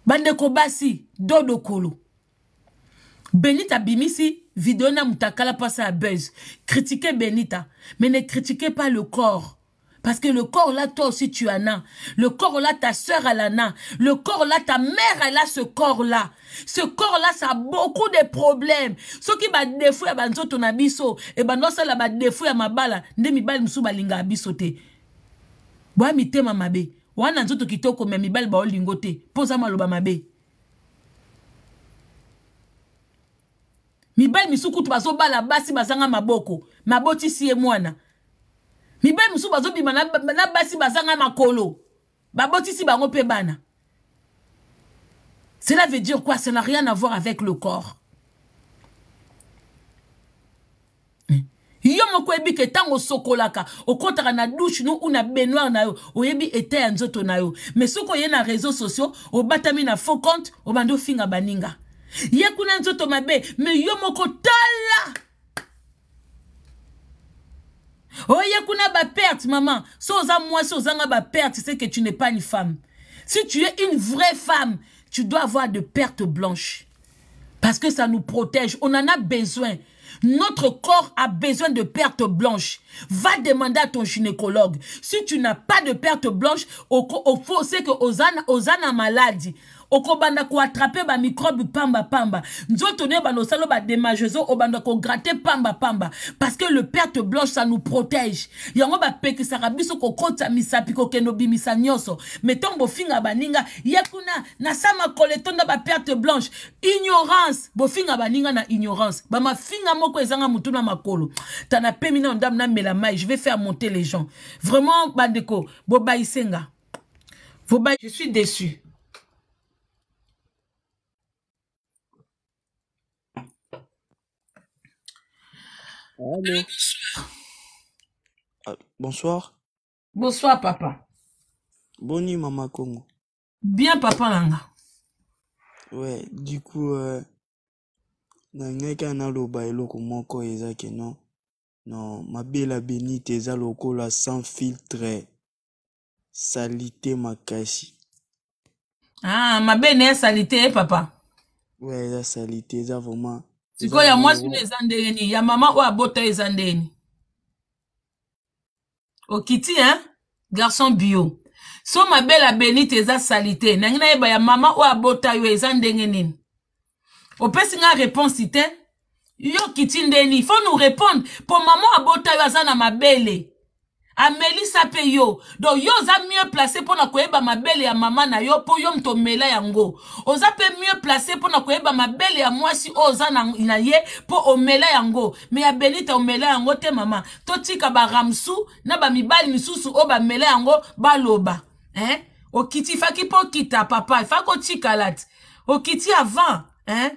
bandeko basi dodo kolo benita bimisi Vidona, na mutakala passe à buzz critiquez benita mais ne critiquez pas le corps parce que le corps là, toi aussi tu en as. Le corps là, ta soeur elle en a. Le corps là, ta mère elle a ce corps là. Ce corps là, ça a beaucoup de problèmes. Ce qui m'a défoui à banzo ton abisso, et eh ben non ça la ba à ma balle, ne bal balle linga balinga te. Boa mi wana nzoto kitoko me mibali baolingo te mpo oza maloba mabe mibali misusu kutu bazobala basi bazanga maboko mabotisi ye mwana mibali misusu bazobima na, na basi bazanga makolo babotisi bango mpe bana cela veut dire quoi ça n'a rien à voir avec le corps yo moko oyebi ke O kotara na douche no ou na benoir na yo oyebi ete ya nzoto na yo me soki oye na batami sociaux na faux compte obando finga baninga ye kuna nzoto mabe me yomoko moko tala oye kuna perte, maman moi moi mwasi ba perte c'est que tu n'es pas une femme si tu es une vraie femme tu dois avoir de perte blanche. parce que ça nous protège on en a besoin notre corps a besoin de pertes blanches. Va demander à ton gynécologue. Si tu n'as pas de pertes blanches, au, au, c'est que Ozan, Ozan a maladie okobanda ba microbe pamba-pamba nzoto na ebanda osala badémage ezo obanda gratter pamba-pamba parce que le perte blanche ça nous protège yango ba peke kokota misapi piko obimisa nyonso nyoso. Metton bofinga baninga sama kuna nasa na père perte blanche ignorance bofinga baninga na ignorance mo moko ezanga mutuna na makolo tana ndam na mela la mai je vais faire monter les gens vraiment bandeko bobayisenga je suis déçu Allô ah, Bonsoir. Bonsoir, papa. Bonne maman Congo. Bien, papa Nanga. Ouais, du coup, euh, nangaki naloba eloko moko eza ke non non mabela beni te eza lokola sans filtre salite makasi ah mabene ya salite eh, papa ouais eza salite eza vraiment sikoyo ya mwasi no eza ndeni ya mama oyo abota eza ndeni okiti hein garçon bio so mabele abenite eza sali te nangi nayeba ya mama oyo abota yo eza ndenge nini opesi nga réponse te yo kiti ndeni fo nous répondre mpo mama oyo abota yo aza na mabele amelisa mpe yo don yo oza mieux place mpona koyeba mabele ya mama na yo mpo yo moto omela yango oza mpe mieux place mpona koyeba mabele ya mwasi oyo oza na, na ye mpo omela yango me ya belita omela yango te mama totika baramsu na bamibali misusu oyo bamela yango baloba eh? okiti faki mpo okita papa efaki otikala ti okiti avant eh?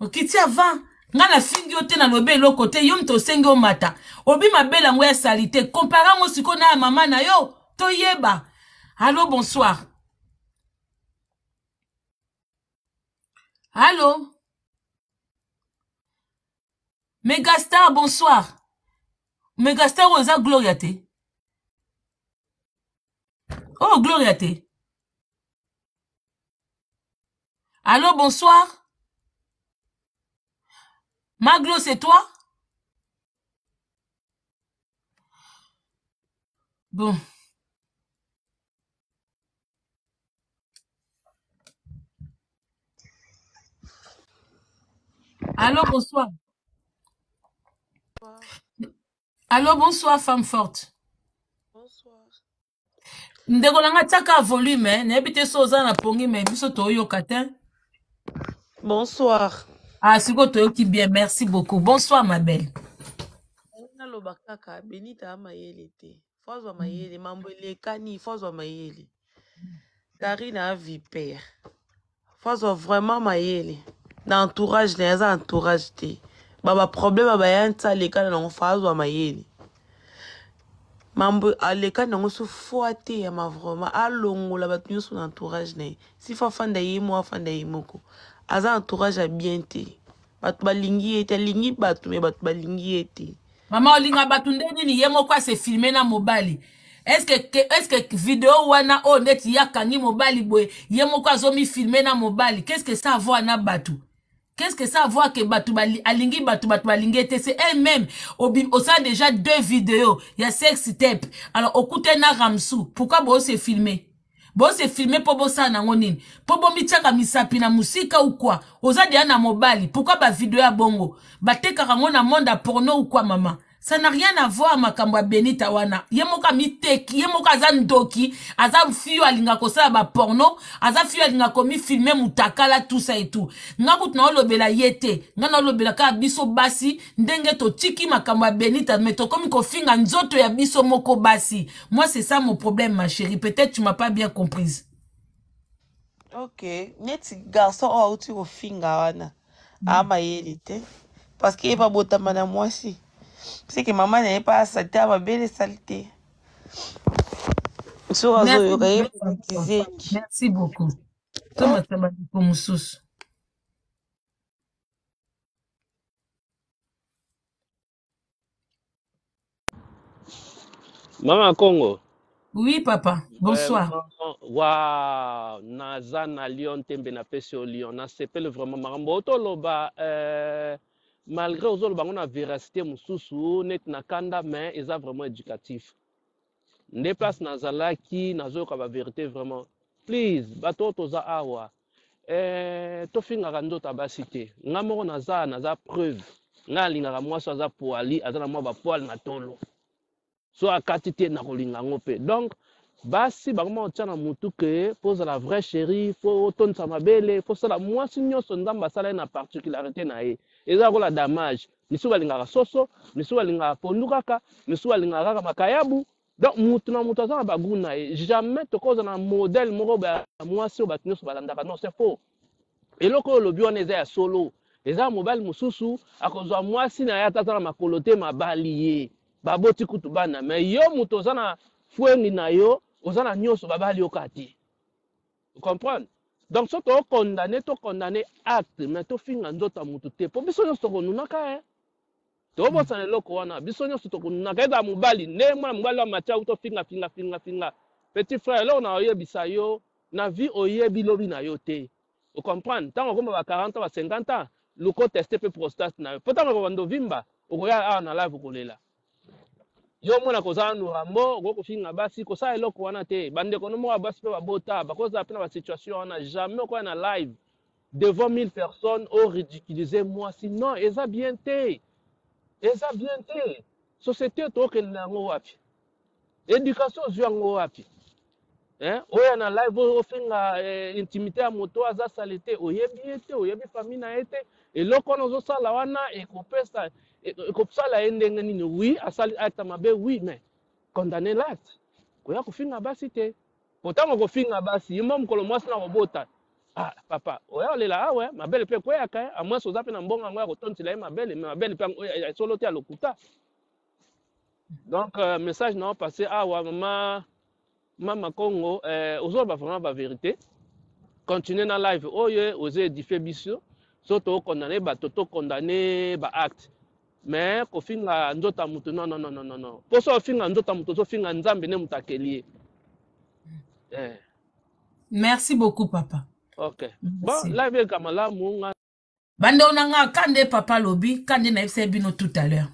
okiti avant nga nafingi yo te naloba eloko te yo moto osengi omata obima bela yango ya sali te komparango sikoyo na ya mama na yo toyeba allo bonsoir allo megastar bonsoir megastar oyo eza gloria te oyo oh, gloria te allo bonsoir Maglo, c'est toi Bon. Allô, bonsoir. bonsoir. Allô, bonsoir, femme forte. Bonsoir. Ndeko langa taka volume, hein? bite soza na pongi mais biso volume. katin. Bonsoir. Ah, Siko Toyoki, bien, merci beaucoup. Bonsoir, ma belle. naloba kaka benita amayele te fozwa mayele mambo elekani fozwa mayele karine avipere fozwa vraiment mayele na entourage na ye aza entourage te babaproblème abaya nti alekani nango fa azwa mayele mambo alekani nango so fois te ya mavraimen alongola bato nyonso na entourage na ye si fa afanda ye mo afanda ye moko aza entourage ya bien te bato balingi ye te alingi bato me bato balingi ye te mama olinga bato nde nini ye moko ase filme na mobali estce video wana oyo ndeti ye akangi mobali boye ye moko azomifilme na mobali qestce sa avoir na bato qu'estce sa avoir ke bato alingi bato bato balingi ete se elle-même osala déjà deux video ya sex tape alors okute na ramsu pourquoi boose filme bose filme mpo bosala nango nini mpo bomitiaka misapi na mosika ukwa oza deya na mobali pourkui bavideo ya bongo batekaka ngo na monde ya porno ukwa mama ça n'a rien à voir makambo ya benita wana ye moko amiteki ye moko aza ndoki aza fiyo alinga kosala baporno aza fiyo alinga komifilme moto akala tout ça et tout nga kutu naolobela ye te nga naolobela kaka biso basi ndenge totiki makambo ya benita me tokomi kofinga nzoto ya biso moko basi moi c'est ça mon problème ma chérie peut-être tu m'as pas bien comprise ok neti garçon oyo oh, auti kofinga wana hmm. amayeli te parce que ye babotama na mwasi seke mama na ye mpe asa te ababelesa li te soki azoyoka ye ekizeki merci beaucoup tomata bandeko mosusu mama kongo oui papa bonsoir wa naza na lion te mbe napesi yo lion nasepele vraiment makambo otoloba euh, malgré ozoloba ngo na véracité mosusu neti na kanda mais eza vraiment éducatif nde place nazalaki nazoyoka bavérité vraiment please bato oyo toza awa e, tofingaka nzoto ya basi te nga moko naza naza preuve nga alingaka mwasi aza poali aza na mwa bapoale na tolo so akati te nakolinga yango mpe donc basi bango moko tia na motu ke mpo ozala vrai chéri mpo otondisa mabele mpo osala mwasi nyonso nzambe asala ye na particularité na ye eza lokola damage misu balingaka soso misu balingaka pondu kaka misu balingaka kaka makayabu donc mutu na mutu aza na bagu na ye jamais tokozwa na modele moko ya mwasi oyo bato nyonso balandaka non c'est faux eloko oyo olobi wana eza ya solo eza mobali mosusu akozwa mwasi na ye ata aza na makolo te mabali ye baboti kutu bana me yo moto oza na fwengi na yo oza na nyonso babali yoka te comprendre donc so tokondane tokondane acte me tofinga nzoto ya motu te mpo biso nyonso tokonunaka e tobosana eloko wana biso nyonso tokonunaka ezala mobali nde mwana mobali wa matia u tofinga finga finga finga petit frère eloko na oyebisa yo na vie oyebi lobi na yo te ocomprendre ntango okoma ba 40 ba 50 ans luka oteste mpe prostate na yo mpo ntango okobanda ovimba okoya awa na live okolela yo omona kozala norambo okokofinga basi kosala eloko wana te bandeko no moko ya basi mpe babota bakozala mpe na basituation wana jamais okoya na live devant mille personnes oridiculize mwasi non eza bien te eza bien te société tookende na yango wapi éducation ozwi yango wapi oya na live ofinga eh, intimité ya moto aza sale te oyebi ye te oyebi famille na ye te eloko wana ozosala wana ekopesa kosala ye ndenge nini wi asali acte mabe wi me condamne lacte koya kofinga basi te po ntango kofinga basi yimba mokolo mwasi na kobota ah papa oya olela awe mabele mpe kweyaka ye amwasi oza mpe na mbongo yango ya kotontela ye mabele me mabele mpe eh, esolo te ya lokuta donc euh, message na opasse awa mama mama congo euh, ozoloba vraiment bavérité continue na live oyo oza edifie biso so tokondane bato tokondane baacte me kofinga nzoto ya motu non non non non po so ofinga nzoto ya moto ozofinga nzambe nde moto akeli ye mm. eh. merci beaucoup papa ok merci. bon live eka malamu nga bandeko na nga kande papa alobi kande nayebisai bino tout à l'heure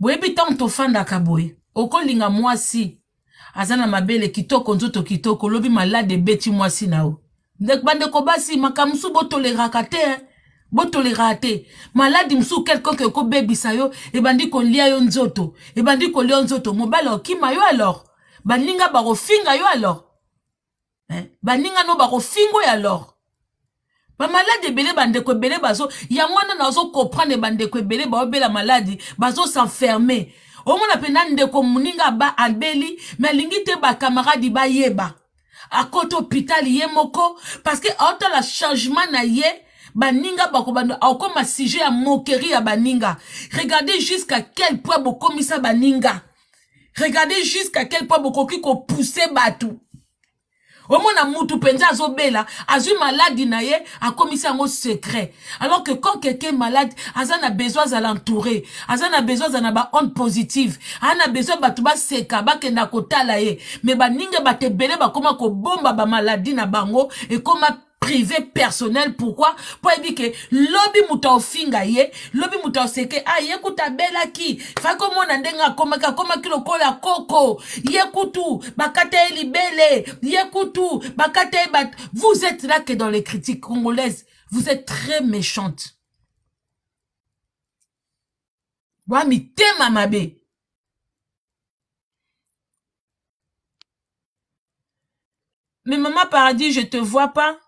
boyebi ntango tofandaka boye okolinga mwasi aza na mabele kitoko nzoto kitoko olobi malade ebeti mwasi na yo bandeko basi makambo mosusu botoleraka te botolera te maladi mosusu quelconque ekobebisa yo ebandi kolia yo nzoto ebandi kolia yo nzoto mobali okima yo alors baninga bakofinga yo alors eh? baninga no bakofinga oyo alors bamaladi ebele bandeko ebele bazo yango wana nazokomprendre bandeko ebele baobela maladi bazosenferme omona mpena ndeko moninga ba abeli me alingi te bakamaradi bayeba akota hôpital ye moko parce que aotala changement na ye baninga bakobanda aokoma sujet ya mokeri ya baninga regardez jusqu'à quel point bokomisa baninga regardez jusqu'à quel point bokoki kopousse bato omona mutu mpenza azobela azwi maladi na ye akomisi yango secret alors que quand quelqu'un malade aza na besoin azala entouré aza na besoin aza na baonde positive aza na besoin bato baseka bakenda kotala ye me baninga bato ebele bakóma kobomba bamaladi na bango ekóma privé personnel pourquoi pour dire que lobi moto aofinga ye lobi moto aseke a ah, ye kutu abelaki fai komona ndenge comme kola koko ye kutu bakata ye libele ye kutu vous êtes là que dans les critiques congolaises vous êtes très méchante bwa mitema bé mais maman paradis je te vois pas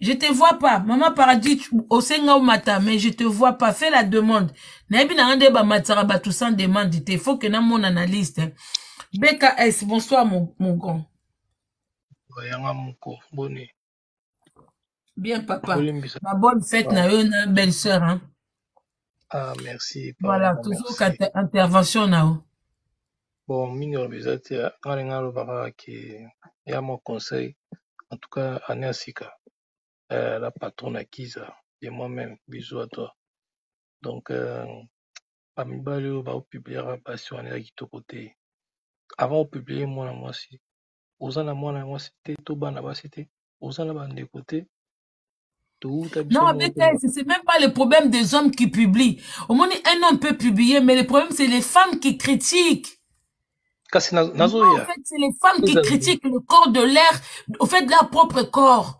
je te vois pas. Maman paradis, au senga matin, mais je te vois pas. Fais la demande. na rende ba tout sans demande. Il faut que na mon analyste. Hein. BKS, bonsoir mon, mon grand. Bien, papa. Ma bonne fête, na une ah. belle sœur, hein. Ah, merci. Papa. Voilà, toujours qu'intervention intervention, nao. Bon, minor, mais ça, y a mon conseil. En tout cas, à Sika. Euh, la patronne acquise et moi-même. Bisous à toi. Donc, euh, va publier baopubliera basi wana eza kitoko publier avant opublie mwana mwasi moi, na tout bas te to c'était basi te oza na bandeko tout Non, mais c'est même pas le problème des hommes qui publient. Au moins, un homme peut publier, mais le problème, c'est les femmes qui critiquent. En fait, c'est les femmes qui critiquent le corps de l'air, au fait, de leur propre corps.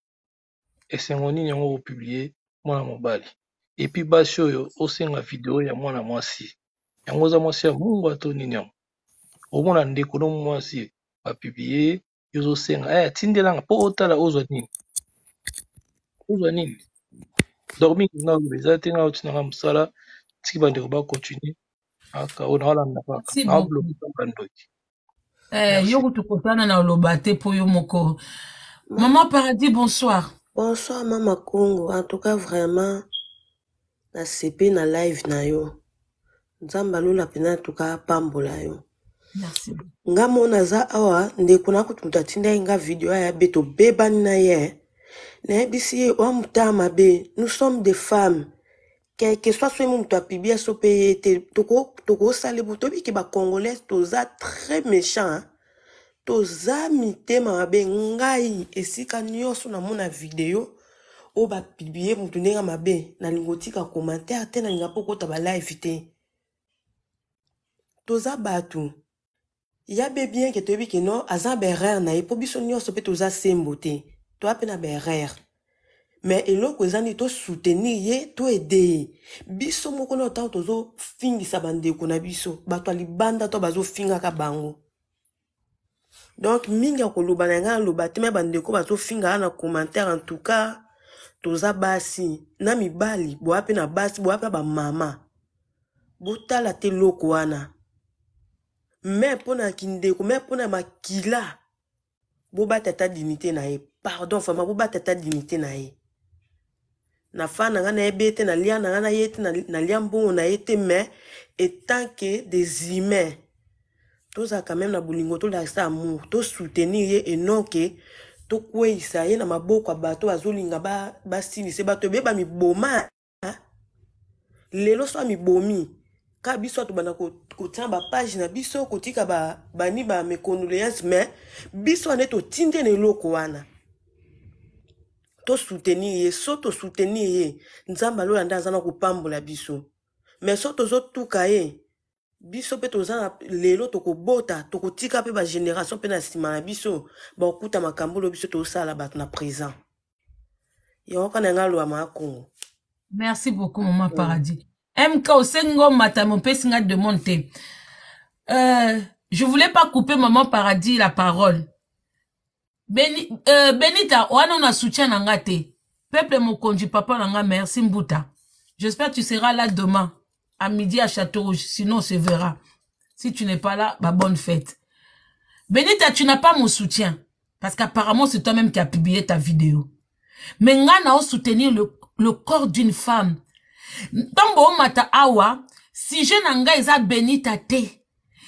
esengo nini yango kopiblie mwana mobali epi basi oyo osenga video ya mwana mwasi yango eza mwasi ya mungu ato nini yango omona ndeko no mwasi bapiblie ye yo ozosenga eh, aya tindelanga mpo otala ozwa nini ozwa nini donc mingi nga eza te nga otinanga mosala tiki bandeko bacontinue aka oyo naolanda kaka naobloke bandoki eh, yo kutu kotana na oloba te mpo yo moko mama paradis bonsoir bonsoir mama congo en tout cas vraiment nasepe na live na yo nzambe alola mpenza tuka apambola yo nga mo naza awa ndeko na kutu moto atindai nga video aya be tobebani na ye eh. nayebisi ye oa motala mabe nous sommes des femmes quelque soit soki mo moto apibi aso mpe ye te tokosale bo tobiki bacongolaise toza très méchant toza mitema mabe ngai esika nyonso namona video oyo bapiblie motu ndenge mabe nalinga otika commentaire te nalinga mpo okota balive te toza bato ya be bien ke toyebi keno aza na baerreur na ye mpo biso nyonso mpe toza sembo te toya mpe na baerreur me eloko eza nini tosoutenir ye toede ye biso moko na ntango tozofingisa bandeko na biso bato ya libanda to bazofingaka bango donk mingi ya koloba na ngai aloba te me bandeko bazofingaka na commentaire entoukas toza basi na mibali boya mpe na basi boya mpe na bamama botala te loko wana me mpona kindeko me mpona makila bobata ata dinité na ye pardon vraimen bobata ata dinité na ye na fa na ngai nayebi ye te nalia na ngai naye te nalia mbongo na ye te me etanke des humains tozala quand même na bolingo tolakisa amour tosoutenir ye enoke tokweyisa ye na maboko ya bato bazolinga basilise bato ebeba miboma lelo so amibomi ka biso bato banda kotia bapage na biso kotika bani ba mecondoléance mais biso wana totindi ene eloko wana tosoutenir ye so tosoutenir ye nzambe alolanda aza na kopambola biso mais so tozotuka ye biso mpe toza lelo tokobota tokotika ba génération penastima na nsima na biso bakokuta makambo oyo biso tosala bato na présent yango kana yanga lwama ya kongo merci beaucoup maman mm. paradis mk osengo matami opesi nga de te euh, je voulais pas couper maman paradis la parole Beni, euh, benita wana na soutien na ngate te peuple mokonzi papa na nga merci mbuta j'espère tu seras là demain à midi à Château Sinon, on se verra. Si tu n'es pas là, bah bonne fête. Benita, tu n'as pas mon soutien. Parce qu'apparemment, c'est toi-même qui as publié ta vidéo. Mais na na soutenir le, le corps d'une femme. Tombo mata awa, si je n'anga à Benita te.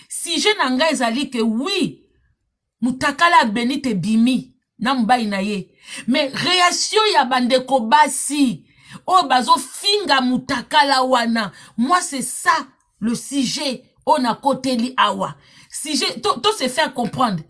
Si je n'anga à li que oui, mutakala Benite bimi. Namba inaye. Mais réaction ya bande oyo bazofinga mutakala wana moi c'est ça le sujet oyo nakoteli awa sujet to, to se faire comprendre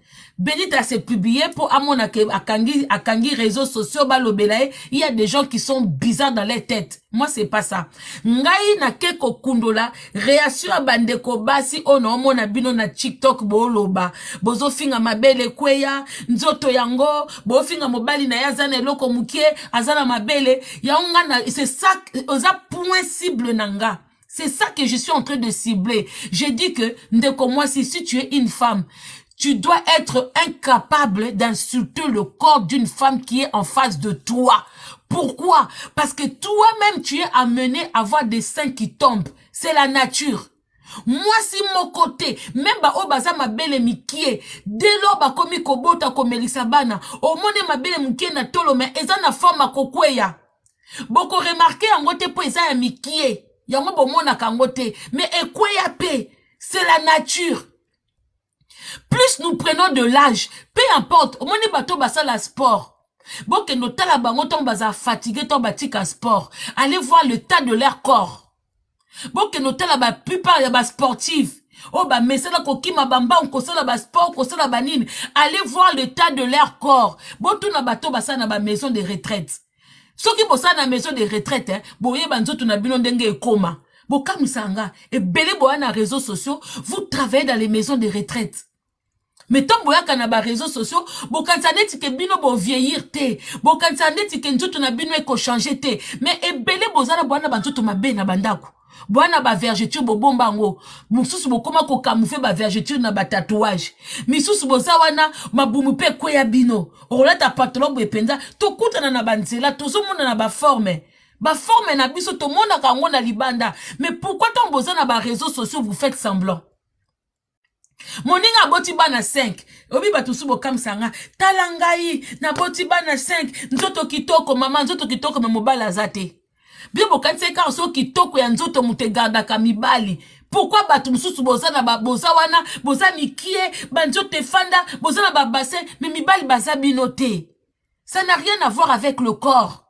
Benita s'est se publié pour Amona à Akangi réseaux sociaux balobela il y a des gens qui sont bizarres dans les têtes. Moi c'est pas ça. Ngai na keko kundola réaction à bande ko basi oh ono mona bino na TikTok boloba. Bozo finga mabele kweya nzoto yango bo finga mobali na yazana eloko mukie azana mabele yaonga na c'est ça oza point cible nanga. C'est ça que je suis en train de cibler. J'ai dit que, Ndeko, moi, si, si tu es une femme, tu dois être incapable d'insulter le corps d'une femme qui est en face de toi. Pourquoi Parce que toi-même, tu es amené à voir des seins qui tombent. C'est la nature. Moi, si mon côté, même ba obaza oh, ma belle mikie, dès lors ba komi kobota komelisa au ma belle mikie na tolo, mais eza la forme kokweya. Boko remarquer yango te po mikie. ya mikie, bon, bomona kango mais ekweya pe, c'est la nature plus nous prenons de l'âge peu importe omoni bato la sport que nos bango ntango baza ton ntango batika sport allez voir le tas de leur corps Bon que bokende otala baplupart ya on on la bas sport, on basport la banine. allez voir le tas de leur corps Bon botuna bato basala na maison de retraite soki bosala na maison de retraite eh, hein, boyeba nzoto na bino ndenge ekoma et ebele boya na réseaux sociaux vous travaillez dans les maisons de retraite me ntango boyaka na bareseau sociaux bokanisa neti ke bino bovieillir te bokanisa neti ke nzoto na bino ekochange te me ebele bozala bwana banzoto mabe na bandako bwana bavergeture bobomba yango mosusu bokóma kokamufe bavergeture na batatouage misusu boza wana mabumu mpe ekweya bino okolata pantalon boye mpenza tokutana na banzela tozomona na baforme baforme na biso tomonaka yango na libanda mais pourkui ntango boza na bareseau sociaux vous faites semblant moninga aboti bana 5 obi bato su bokamisa nga tala ngai naboti bana 5 nzoto kitoko mama nzoto kitoko me mobali aza te bino bokanisi ekaka so kitoko ya nzoto moto egardaka mibali pourkui bato mosusu boza na baboza wana boza mikie banzoto efanda boza na babassin me mibali baza bino te ça n'a rien à voir avec le corps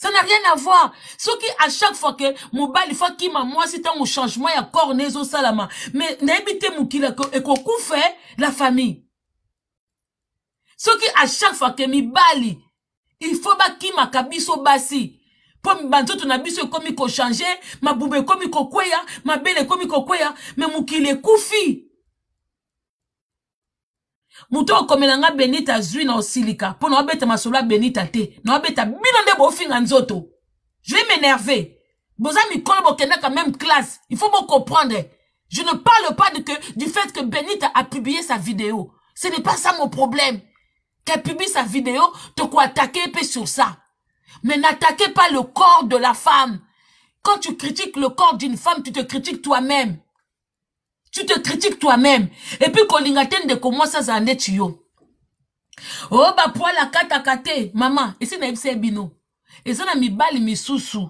ça n'a rien à voir soki à chaque fois ke mobali fa kima mwasi ntango changement ya corps na ezosalama me nayebi te mokili ekokufe la famille soki à chaque fois ke mibali il faut bakimaka biso basi mpo banzoto na biso ekomi kochange mabumba ekomi kokweya mabele ekomi kokweya me mokili ekufi moto okomela nga benita zui na osilika Pour na wabeta ma benita te na wabeta bino nde bofinga nzoto je vais m'énerver boza mikolo quand même classe il faut comprendre. je ne parle pas de que, du fait que benita a publié sa vidéo ce n'est pas ça mon problème qu'elle publie sa vidéo quoi attaquer pe sur ça mais n'attaquez pas le corps de la femme quand tu critiques le corps d'une femme tu te critiques toi-même tu te critiques toi-même epuis kolinga te ndeko mwasi azala neti yo o oh, bapoil akataka te mama esi nayebisa ye bino eza na mibali misusu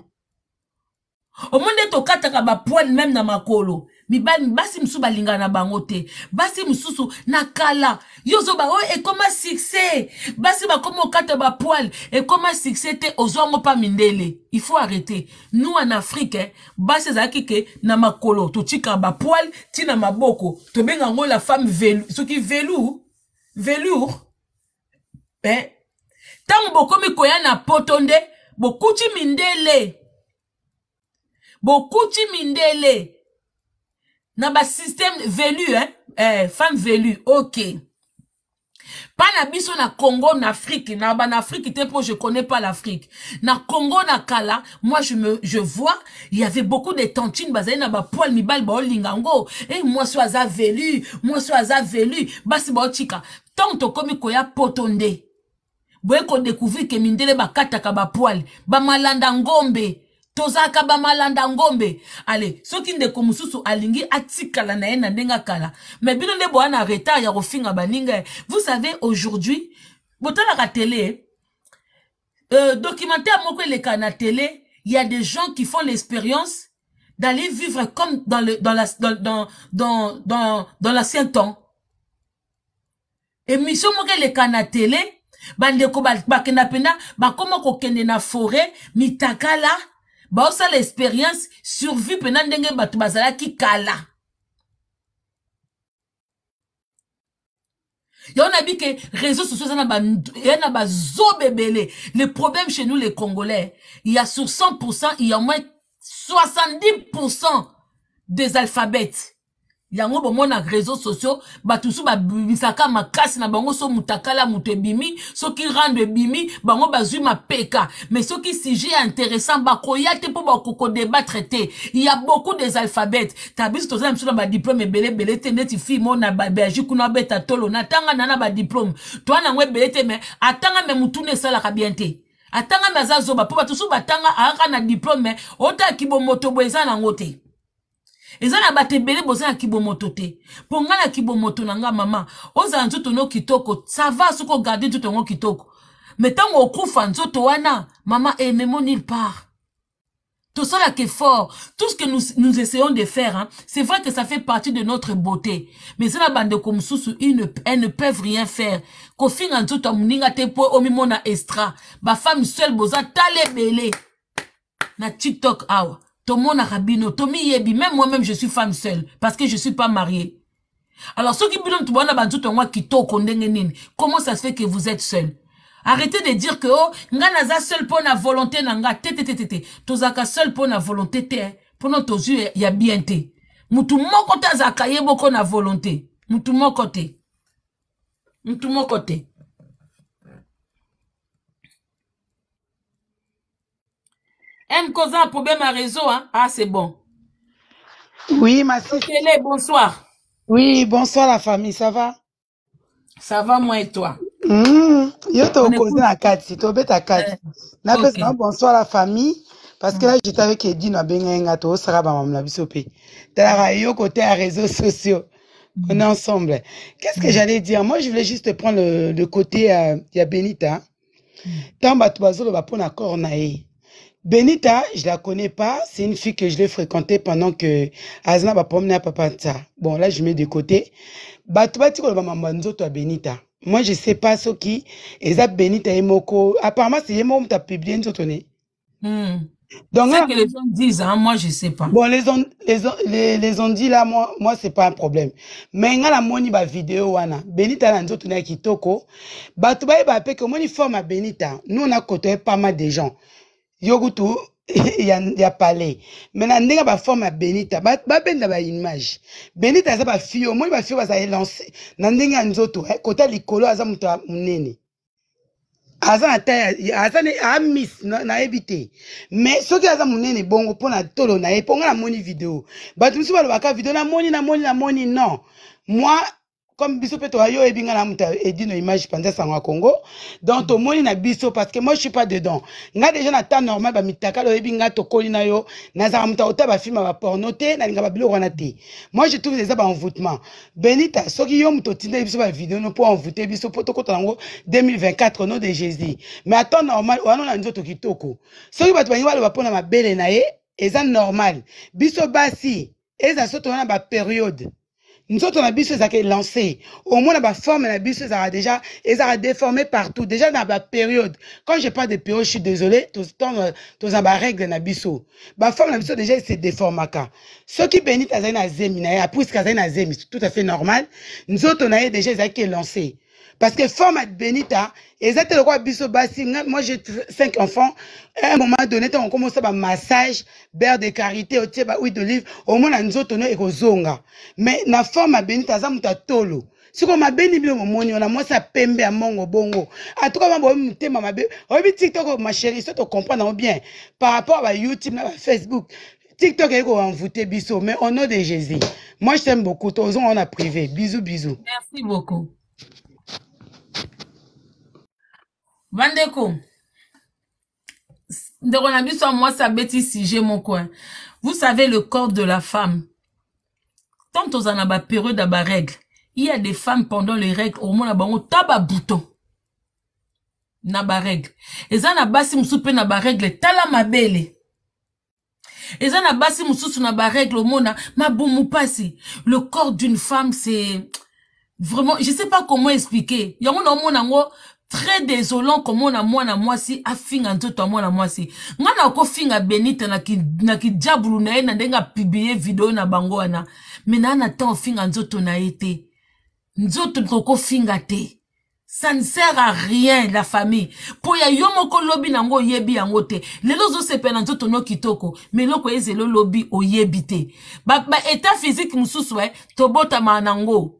omonde tokataka bapoil meme na makolo mibali basi mosusu balingana na bango te basi mosusu na kala yo ozoba oyo ekóma succès basi bakóma okata bapoile ekóma succès te ozwa yango mpa mindele il faut arrêter nous en afrique eh, basi ezalaki ke na makolo totikaka bapoile ntina maboko tobenga yango la femme velu soki velu velour eh? ntango bokomi koya na poto nde bokuti mindele bokuti mindele na basysteme velu eh? Eh, femme velu ok mpa na biso na congo na afrique na banafrike te mpo je connais pas l'afrique na congo na kala moi je, me, je vois y avait beaucoup de tantine bazali na bapoile mibali baolinga yango e eh, mwasi oyo aza velu mwasi oyo aza velu basi baotika ntango tokómi koya poto nde boye kodécouvrir ke mindele bakataka bapoile bamalanda ngombe toza kaba malanda ngombe ale soki ndeko mosusu alingi atikala na ye ndenga kala mais bino nde boya na retard ya kofinga baninga vous savez aujourd'hui botalaka télé euh, documentaire moko télé il y a des gens qui font l'expérience d'aller vivre comme dans le dans la dans dans dans dans, dans l'ancien temps émission moko eleka na tele bandeko bakenda mpenda bakoma kende na forêt mitakala baosala expérience survie mpena ndenge bato bazalaki kala yango nayebi ke réseau sociaux eza na bazobe ebele le problème chez nous les congolais il y a sur 100 pourcent il y a moins 70 pourcent des alphabètes yango bomona réseau sociaux bato mosu babibisaka makasi na bango so moto akala moto ebimi soki rando ebimi bango bazwi mapeka mais soki sujet ya intéressant bakoya te mpo bakokodebatre te ya beaucoup des alphabètes tabiso toza na biso na badiplôme ebelebele te neti fille mo na belgique kuna abeta tolo natanga na na badiplôme toa nango ebele te mais atanga me motuna esalaka bien te atanga me aza zoba mpo bato so batanga aaka na diplôme me otaki bomoto boye eza nango te eza na bato ebele boza na kibomoto te mpo ngai na kibomoto na ngai mama ozala nzoto no kitoko sava soki ogarde nzoto yango kitoko me ntango okufa nzoto wana mama ememo eh, nil part tosalaka effort tout ce que nous, nous essayons de faire hein, c'est vrai que ça fait partie de notre beauté mais eza na bandeko mosusu elles ne peuvent rien faire kofinga nzoto ya moninga te mpo omimona extra bafemme seule boza tala ebele na tiktok awa tomona rabino yebi, même moi-même je suis femme seule parce que je suis pas mariée alors soki bino tobana banzoto qui kitoko ndenge kondengenin, comment ça se fait que vous êtes seule arrêtez de dire que oh nga za seul pour na volonté na nga tete. tete. te te tozalaka seul mpo na volonté te mpona hein. y a bien te mutu moko te za ye moko na volonté mutu moko te mutu moko te M cause un problème à réseau, hein? Ah, c'est bon. Oui, ma sœur. bonsoir. Oui, bonsoir la famille, ça va? Ça va, moi et toi? Mmh. Yo, t'es au côté à Kati, t'es au bête à 4. Na bonsoir la famille, parce que là, mm. j'étais avec Edine à Benga, C'est au Saraba, maman, la bisopé. T'as là, yo, côté à réseaux sociaux. On est ensemble. Qu'est-ce que mm. j'allais dire? Moi, je voulais juste prendre le, côté, euh, il euh, y a Benita. Mm. Tant, bah, tu vas le la à Benita, je la connais pas. C'est une fille que je l'ai fréquentée pendant que Azna va promener à Papa Bon, là, je mets de côté. Batubati, toi, Benita. Moi, je sais pas ce qui. Eza Benita et Moko. Apparemment, c'est Yemo, t'as publié une autre hmm. Donc, là, que les gens disent, hein, moi, je sais pas. Bon, les on, les, les, les on dit là, moi, moi, c'est pas un problème. Mais, nga la moni ba vidéo, wana. Benita, la nzoto, na kitoko. Batuba, ba pe que moni forme à Benita. Nous, on a côtoyé pas mal de gens. yo kutu ya, ya palais maintenant ndenge baforme ya benita babenda ba image benita aza bafille omoni bafille baza elance na ndenge ya nzoto eh, kota likolo aza moto ya monene aza na taille aza amis nayebi te me soki aza monene bongo mpona tolo na ye mpo nga namoni video bato mosusu balobaka video namoni namoni namoni non moi comme biso pe toayo ebi nga na mutu image pendant sa congo donc moni na biso parce que moi je suis pas dedans nga déjà na temps normal bamitakala oyebi nga tokoli na yo nazalaka mutu akota bafilme ya baporno te na babiloko wana te moi je trouve ba envoûtement benita soki yo muto otindeli biso vidéo, no pouvons envoûter biso mpo tokota 2024 au nom de jésus mais à temps normal wana na nzoto kitoko soki bato balingi baloba pona mabele na ye eza normal biso basi eza soto na ba période nzoto na a été lancé moins, na la biseau, ça a déjà a déformé partout déjà la période quand je parle de période je suis désolé euh, la na forme, la déjà qui zemi na tout à fait normal nzoto na vu déjà été lancé parce que format benita, et ça, le quoi, biso basi, moi j'ai cinq enfants, à un moment donné, on commence à massage, beurre de carité, au huile d'olive, au moins, nous autres, et zonga. Mais, na femme benita, ça, tolo. mon on bongo tout ma ma tiktok chérie, so te comprends bien par rapport à YouTube, na Facebook. tiktok eyei biso mais au nom de jésus moi je t'aime beaucoup On a privé bisou bisou merci beaucoup bandeko ndeko na biso ya mwasi abeti sujet moko vous savez le corps de la femme tant tozala na bapériode ya barègle il y a des femmes pendant les règles omona bango ta babouton na barègle eza na basi mosusu mpe na barègle tala mabele eza na basi mosusu na barègle omona mabumu mpasi le corps d'une femme c'est vraiment je sais pas comment expliquer yango na omona yango très désolant komona mwana mwasi afinga nzoto ya mwana mwasi ngai nakofinga benite na kidiabulu na ye na ndenge apiblie video na bango wana me naa na temps ofinga nzoto na ye te nzoto tokofinga te ça ne sert à rien la famille mpo ya yo moko olobi nango oyebi yango te lelo ozosepela na nzoto no kitoko me eloko ezela olobi oyebi te baeta ba, physique mosusu e tobotama nango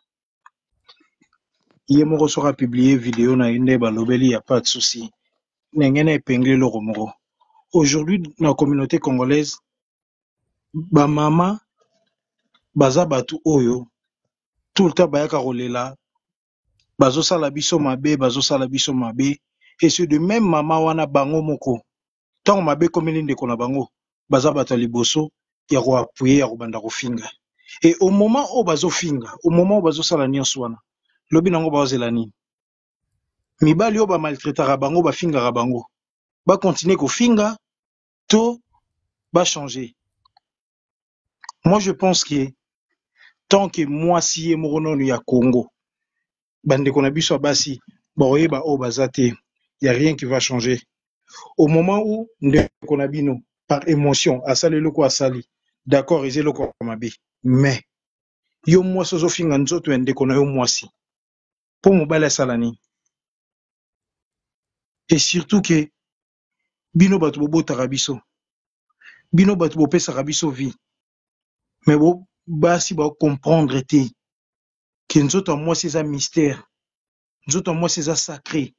ye moko soki apiblie video na ye nde balobeli ya pas de souci ndenge na epengli eloko moko aujourd'hui na communauté congolaise bamama baza bato oyo tout le temps bayaka kolela bazosala biso mabe bazosala biso mabe esi de même mama wana bango moko ntango mabe ekomeli ndeko na bango baza bato ya liboso ya koapuye ya kobanda kofinga e au moment oyo bazofinga au moment oyo bazosala nyonso wana lobi nango baozela nini mibali oyo bamaltretaka bango bafingaka bango bakontinue kofinga to bachange moi je pense ke tanke mwasi ye moko nano ya congo bandeko na biso ya basi bakoyeba oyo baza te ya rien qui va changer au moment où ndeko na bino par émotion asali eloko asali d'accord eza eloko ya mabe mais yo mwasi ozofinga nzoto ya ndeko na yo mwasi pour mobile salani et surtout que bino bat bobo t'arabiso bino bato bopesaka biso vie me basi que que nous nzoto moi c'est un mystère nzoto moi c'est un sacré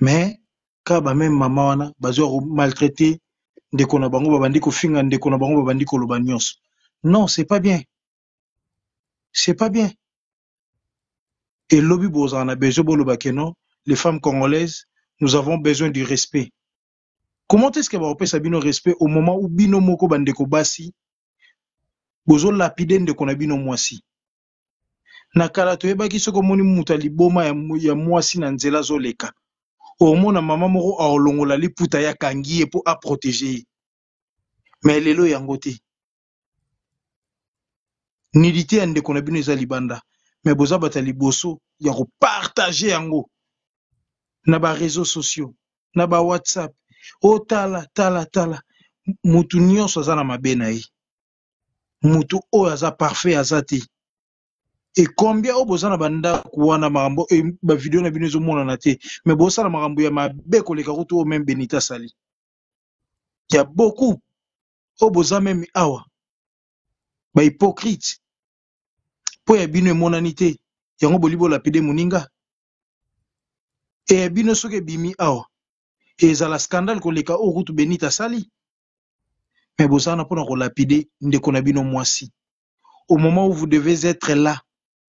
Mais, kaba même mama wana bazwa komaltraite ndeko na bango babandi kofinga ndeko na bango babandi ko lobanios non c'est pas bien c'est pas bien Et lobby bozana besoin bolo bakeno, les femmes congolaises, nous avons besoin du respect. Comment est-ce que va sabino respect au moment où bino moko bandeko basi bozo lapide ndeko na bino mwasi? Na kala toyebaki soko moni muta liboma ya, ya mwasi na nzela zoleka. omona mama moko aolongola liputa ye akangi ye mpo aprotege ye me lelo yango te nidite ya ndeko na bino eza libanda me boza bato ya liboso ya kopartage yango na bareseau sociaux na bawhatsapp o tala tala tala motu nyonso aza na mabe na ye motu oyo aza parfait aza te ekombia oyo boza na bandako wana makambo e bavideo na bino ezomonana te me bosala makambo ya mabe koleka kutu oyo meme benita asali ya boku oyo boza meme awa bahypocrite mpo ya bino emonani te yango bolibola pede moninga eya bino soki ebimi awa ezala skandale koleka oyo kutu benit asali me bozana mpona kolapide ndeko na bino mwasi au moment où vous devez être là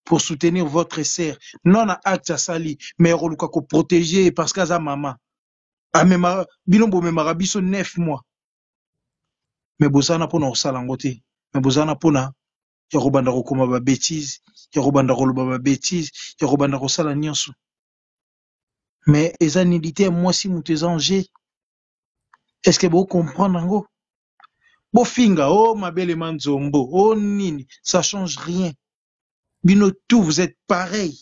pour soutenir votre sœur non na acte asali me ya koluka koprotege parce que aza mama amema bino bomemaka biso 9 mois me bozana mpona kosala yango te me bozana mpona ya kobanda kokoma babétise ya kobanda koloba babétise ya kobanda kosala nyonso me eza nili te mwasi moto eza ange eske bocomprendre yango bofinga o oh, mabele ma nzombo o oh, nini ça change rien bino tout vous êtes pareil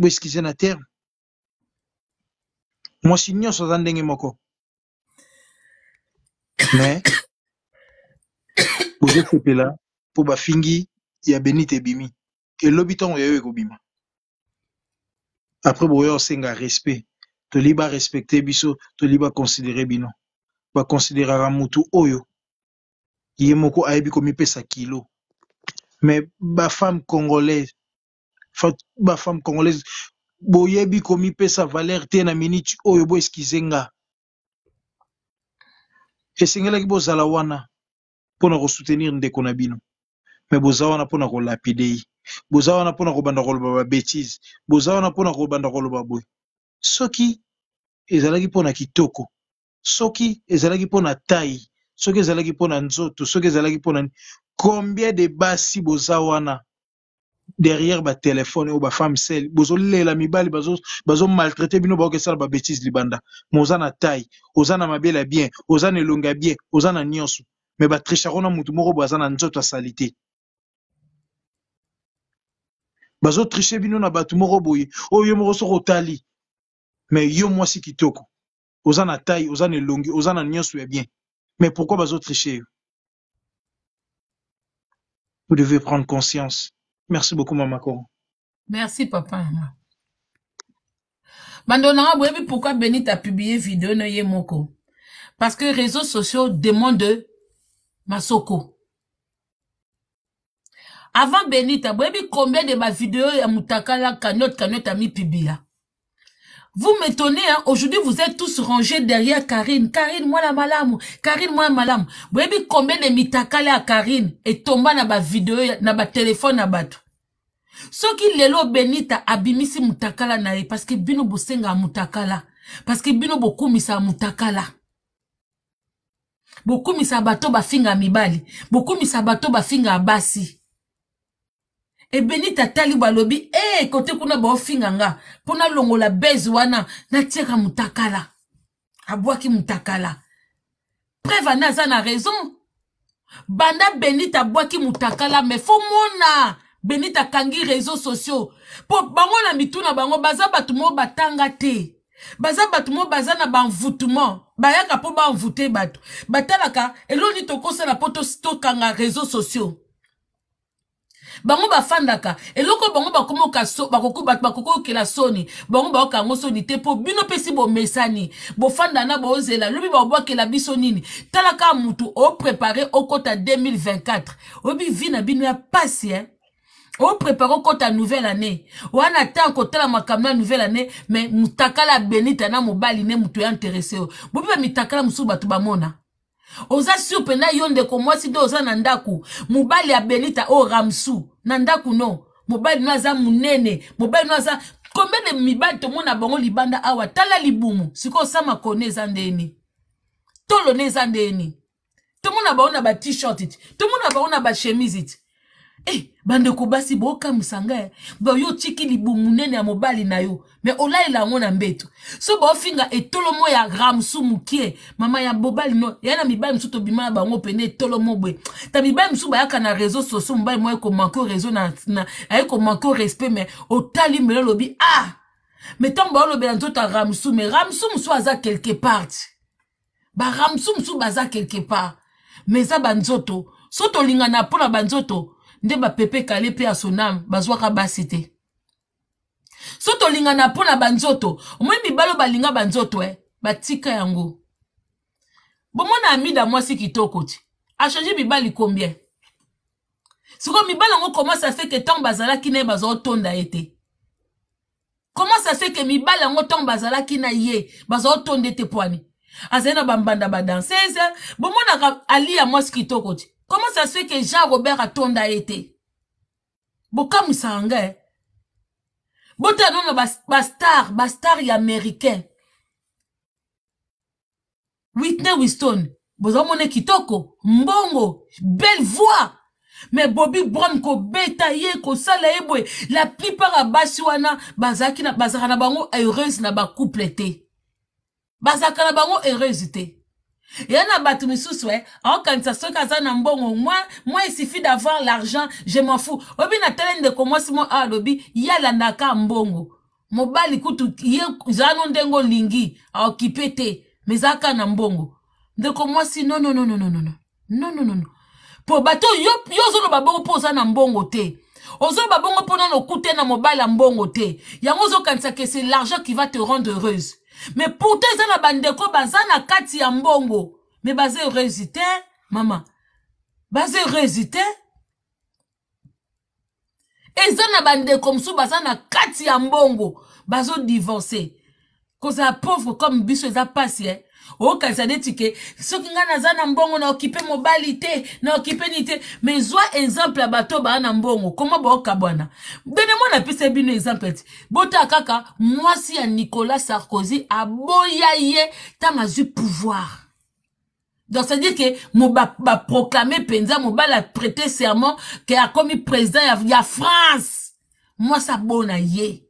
boeskize na terme mwasi nyonso aza ndenge moko me bozosepela mpo bafingi ya benite ebimi elobi ntango ya yo ekobima apres boya kosenga respect toyebi barespecte biso toyebi bakonsidere bino bakonsideraka motu oyo ye moko ayebi komipesa kilo me bafemme congolaise bafemme congolaise boyebi komipesa valeur te na minute oyo boeskize nga esengelaki bozala wana mpona kosoutenir ndeko na bino me boza wana mpona kolapide ye boza wana mpona kobanda koloba babetise boza wana mpona kobanda koloba boye soki ezalaki mpona kitoko soki ezalaki mpona tai soki ezalaki mpona nzoto soki ezalaki mpona combien de basi boza wana derrière batelefone oyo bafemme sel bozolela mibali bazomaltraite bazo bino baokesala babétise libanda ma oza na tai oza na mabele ya bien oza na elongo ya bien oza na nyonso me batricharo na motu moko boye aza na nzoto asali te Bazo triche bino na batu moko boye oyo Mais moko soki otali kitoko oza na tai oza na elongi oza na ya bien mais pourquoi bazo triche? vous devez prendre conscience merci beaucoup mama Koro. merci papa Mandona nanga pourquoi Benita publié video na ye moko parce que réseaux sociaux demande masoko avant benita boyebi combien de bavideo ya mutakala cagnotte cagnotte amipibia vous m'étonnez hein aujourd'hui vous êtes tous rangés derrière karine karine mwana malamu karine mwana malamu boyebi combien de mitakala ya karine etomba na bavideo na batelefone ya bato soki lelo benita abimisi mutakala na ye parceke bino bosengaka mutakala parceke bino bokumisaka mutakala bokumisa bato bafinga mibali bokumisa bato bafinga basi ebenita atali balobi e kote kuna baofinga nga mpo nalongola bese wana natiaka mutakala abwaki mutakala preve ana aza na raison banda benit abwaki mutakala me fo mona benit akangi réseau sociaux mpo bango na mitu na bango baza bato moo batanga te baza bato moo baza na banvutement bayaka mpo banvute bato batalaka eloni tokosala mpo tokanga réseau sociaux bango bafandaka eloko bango bakokokela soni bango bayoka yango soni te mpo bino mpesi bomesani bofanda na bozela lobi babwakela biso nini talaka mutu oprepare okota 2024 oyebi vi na bino ya pasi eh? oprépare okɔta nouvelle année wana ntango kotala makambo na nouvelle année me mutakala benita na mobali ne moto ya interese oyo bobi bamitakala mosusu bato bamona oza sur mpenza yo ndeko mwasi nde oza na ndako mobali abenita oyo oh, ramsu na ndako no mobali no aza monene mobali no aza combien de mibali tomona bango libanda awa tala libumu sikoyo osama kone eza ndeni tolo ne eza ndeni tomona bango na batshirt ti tomona bango na bachemise ti e bandeko basi bookamusa ngai oyo otiki libumunene ya mobali na yo me olalela yango na mbeto so baofinga etolomo ya ramsu mokie mama ya mobali no ya na mibali mosusu tobima na bango pene etolomo boye ta mibali mosusu bayaka na réseau socio mobali moko ekomanke réseau aye komanke respect me otali melo olobi ah me ntango baolobela nzoto ya ramsu me ramsu mosusu aza quelque part baramsu mosusu baza quelque part me eza banzoto so tolingana mpo na banzoto nde bapepe ekale mpe ya sonam bazwaka basi te so tolingana mpo na banzoto omoi mibali oyo balinga banzoto e batika yango bomona amida mwasi kitoko ti achange mibali combien sikoyo mibali yango comment ça fait ke ntango bazalaki na ye bazaotonda ye te comment ça fait ke mibali yango ntango bazalaki na ye bazaotonda ye te pwani azali na bambanda badanseuse bomonaka ali ya mwasi kitoko ti comment ça se fait que jean robert atonda ye te bokamwisaka ngai eh? botala nano bastar bastar ya américain whitney wiston bozomona kitoko mbongo belle voix me bobi brom kobeta ye kosala ye boye la plupart ya basi wana bazalaka na bango heureuse na bacouple te bazalaka na bango heureuse te ye na bato misusu e eh. aokanisa soki aza na mbongo moi moi il suffit d'avoir l'argent je m'en fous oyebi na tele ndeko mwasi mo alobi ye alandaka mbongo mobali kutu ye zano ndenge olingi aokipe te me ezalaka na mbongo ndeko mwasi nononononononononono mpo bato yo, yo ozoloba bongo mpo oza na mbongo te ozoloba bongo mpo nano okute na mobali ya mbongo te yango ozokanisaka ese l'argent qui va te rendre heureuse me pourtant eza na bandeko baza na kati ya mbongo me baza heureusi te mama baza heureusi te eza na bandeko mosusu baza na kati ya mbongo bazodivorce kozala pauvre comme biso eza pasi eh? okanisa neti ke soki ngai naza na mbongo na okipe mobali te na okipe nini te me zwa exemple ya bato baa na mbongo koma baokabwana bene mwana apesa bino exemple ti bota kaka mwasi ya nicolas sarkozy aboya ye ntango azwi pouvoir donc c'est à dire que mo baproclame ba mpenza mobali aprete serment ke akomi président ya, ya france mwasi abona ye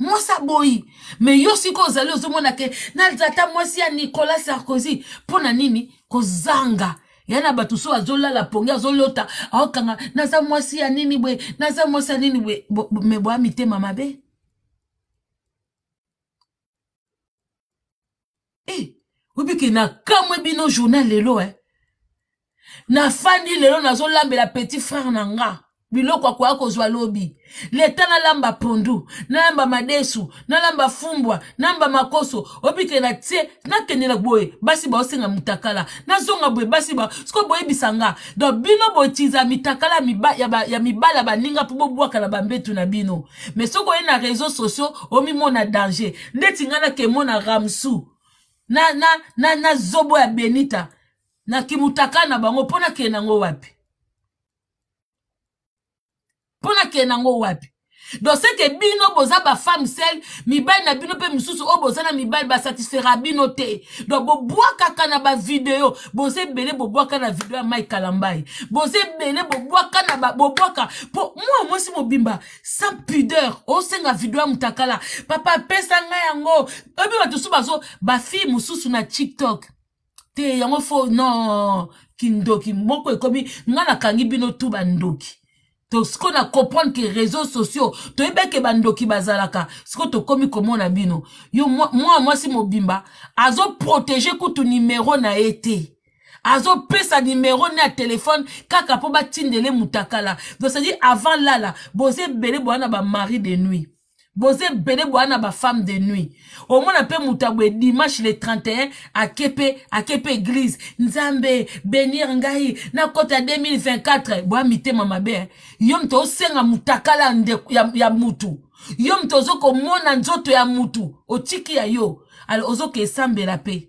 mwasi aboyi me yo sikoyo ozali ozomona ke nazata mwasi ya nicolas sarkozy mpo na nini kozanga ya na bato so azolala ponge azolota aokanga naza mwasi ya nini boye naza mwasi ya nini boye me boya mitema mabe e obiki nakamwe bino journal lelo e eh. nafandi lelo nazolambela petit frere na nga biloko akoya kozwa lobi leta nalamba pondu nalamba madesu nalamba fumbwa nalamba makoso obikele na tie nakendela boye basi baosenga mitakala nazonga boye basi ba siko boyebisa nga don bino botiza mitakala ya mibala baninga mpo bobwaka na bambetu na bino me soki oye na réseau sociaux omimona danger ndeti nga nakemona ramsu na, na, na, na zobo ya benita na kimutaka na bango mpo nakende yango wapi mpo nakende yango wapi don seke bino boza bafemme sel mibali na bino mpe mosusu oyo oh, boza na mibali basatisfera bino te don bobwakaka na bavideo boza ebele bobwaka na video ya mai kalambai boza ebele bobwaka na bobwaka mpo mwa mwasi mobimba sans pudeur osenga video ya mutakala papa apesa ngai yango oyebi bato su bazo bafille mosusu na tiktok te yango fo non kindoki moko ekomi ngai nakangi bino tu bandoki tokoki na comprendre ke réseau sociaux toyebeke bandoki bazalaka siko tokomi komona bino yo mwana mwasi mobimba azoprotege kutu nimero na ye te azopesa nimero ne ya telefone kaka mpo batindele motakala donc c'est-à-dire avant lala boza ebele boya na bamari de nuit boza ebele boya na bafemme de nuit omona mpe moto aboye dimanche le 31 ake mpe ake mpe eglize nzambe benir ngai na kota ya 2024 boya mitema mabe yo moto osenga motakala ya, ya mutu yo moto ozokomona nzoto ya mutu otiki ya yo alo ozoke esambela mpe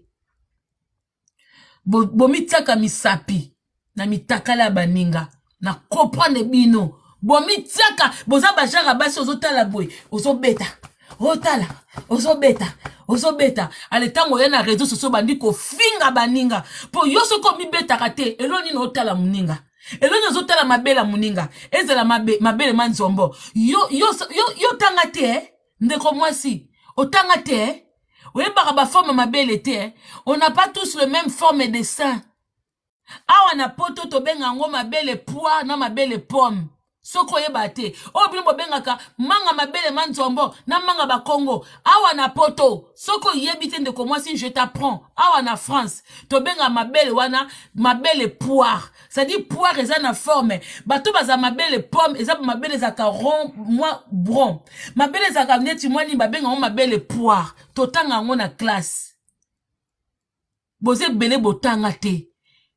bomitiaka bo misapi na mitakala ya baninga na comprendre bino bomitiaka boza bajara basi ozotala boye ozobeta otala ozobeta ozobeta ale ntango oya na réseau soso obandi kofinga baninga mpo yo soki omibetaka te elo nini otala moninga eloni ozotala mabele ya moninga ezala mabele ma nzombo yo, yo, yo, yo tanga te eh? ndeko mwasi otanga te eh? oyebaka baforme mabele te eh? on n'a pas tous le même forme de sein awa na poto tobenga yango mabele pois na mabele pomme soki oyeba te oyo bino bobengaka manga mabele ma nzombo na manga bakongo awa na poto soki oyebi te ndeko mwasi je t'apprend awa na france tobengaka mabele wana mabele poire cestadire poire eza na forme bato baza mabele pomme eza mabele ezalaka rond mwa bron mabele ezalaka neti mwa nini babengango mabele poire totanga yango na classe boza ebele botanga te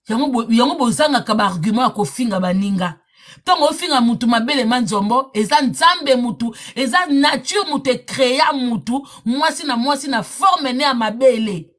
yango bozangaka baargument ya kofinga baninga ntongo ofinga mutu mabelema nzombo eza nzambe mutu eza nature mutu ekreya mutu mwasi na mwasi na forme ne ya mabele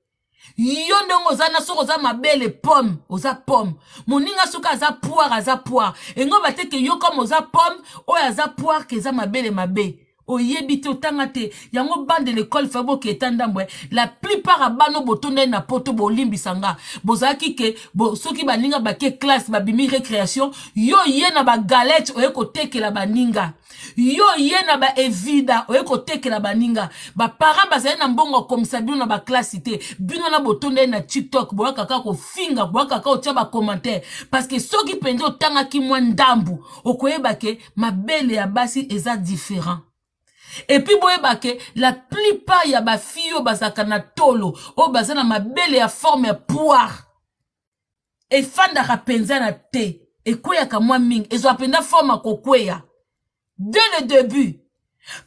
yo ndenge oza na soki oza mabele pome oza pome moninga soki aza poire aza poire engo bateke yo kome oza pome oyo aza poire ke eza mabele mabe oyebi te otanga te yango bande l'école fa boke etandambo la plupart ya bana botonda ye na poto bolimbisa nga bozalaki ke bo, soki baninga bake classe babimi récréation yo ye na bagalete oye kotekela baninga yo ye na baevida oye kotekela baninga baparent bazali na mbongo akomisa bino na baklasi te bino na botonda ye na tiktok boya kaka kofinga boya kaka otya bacommentaire parceke soki mpenza otangaki mwa ndambu okoyeba ke mabele ya basi eza différent epuis boyeba ke la plupart ya bafille oyo bazalaka na tolo oyo baza na mabele ya forme ya poire efandaka mpenza na te ekweyaka mwa mingi ezwaka mpenza forme ya kokweya dès le début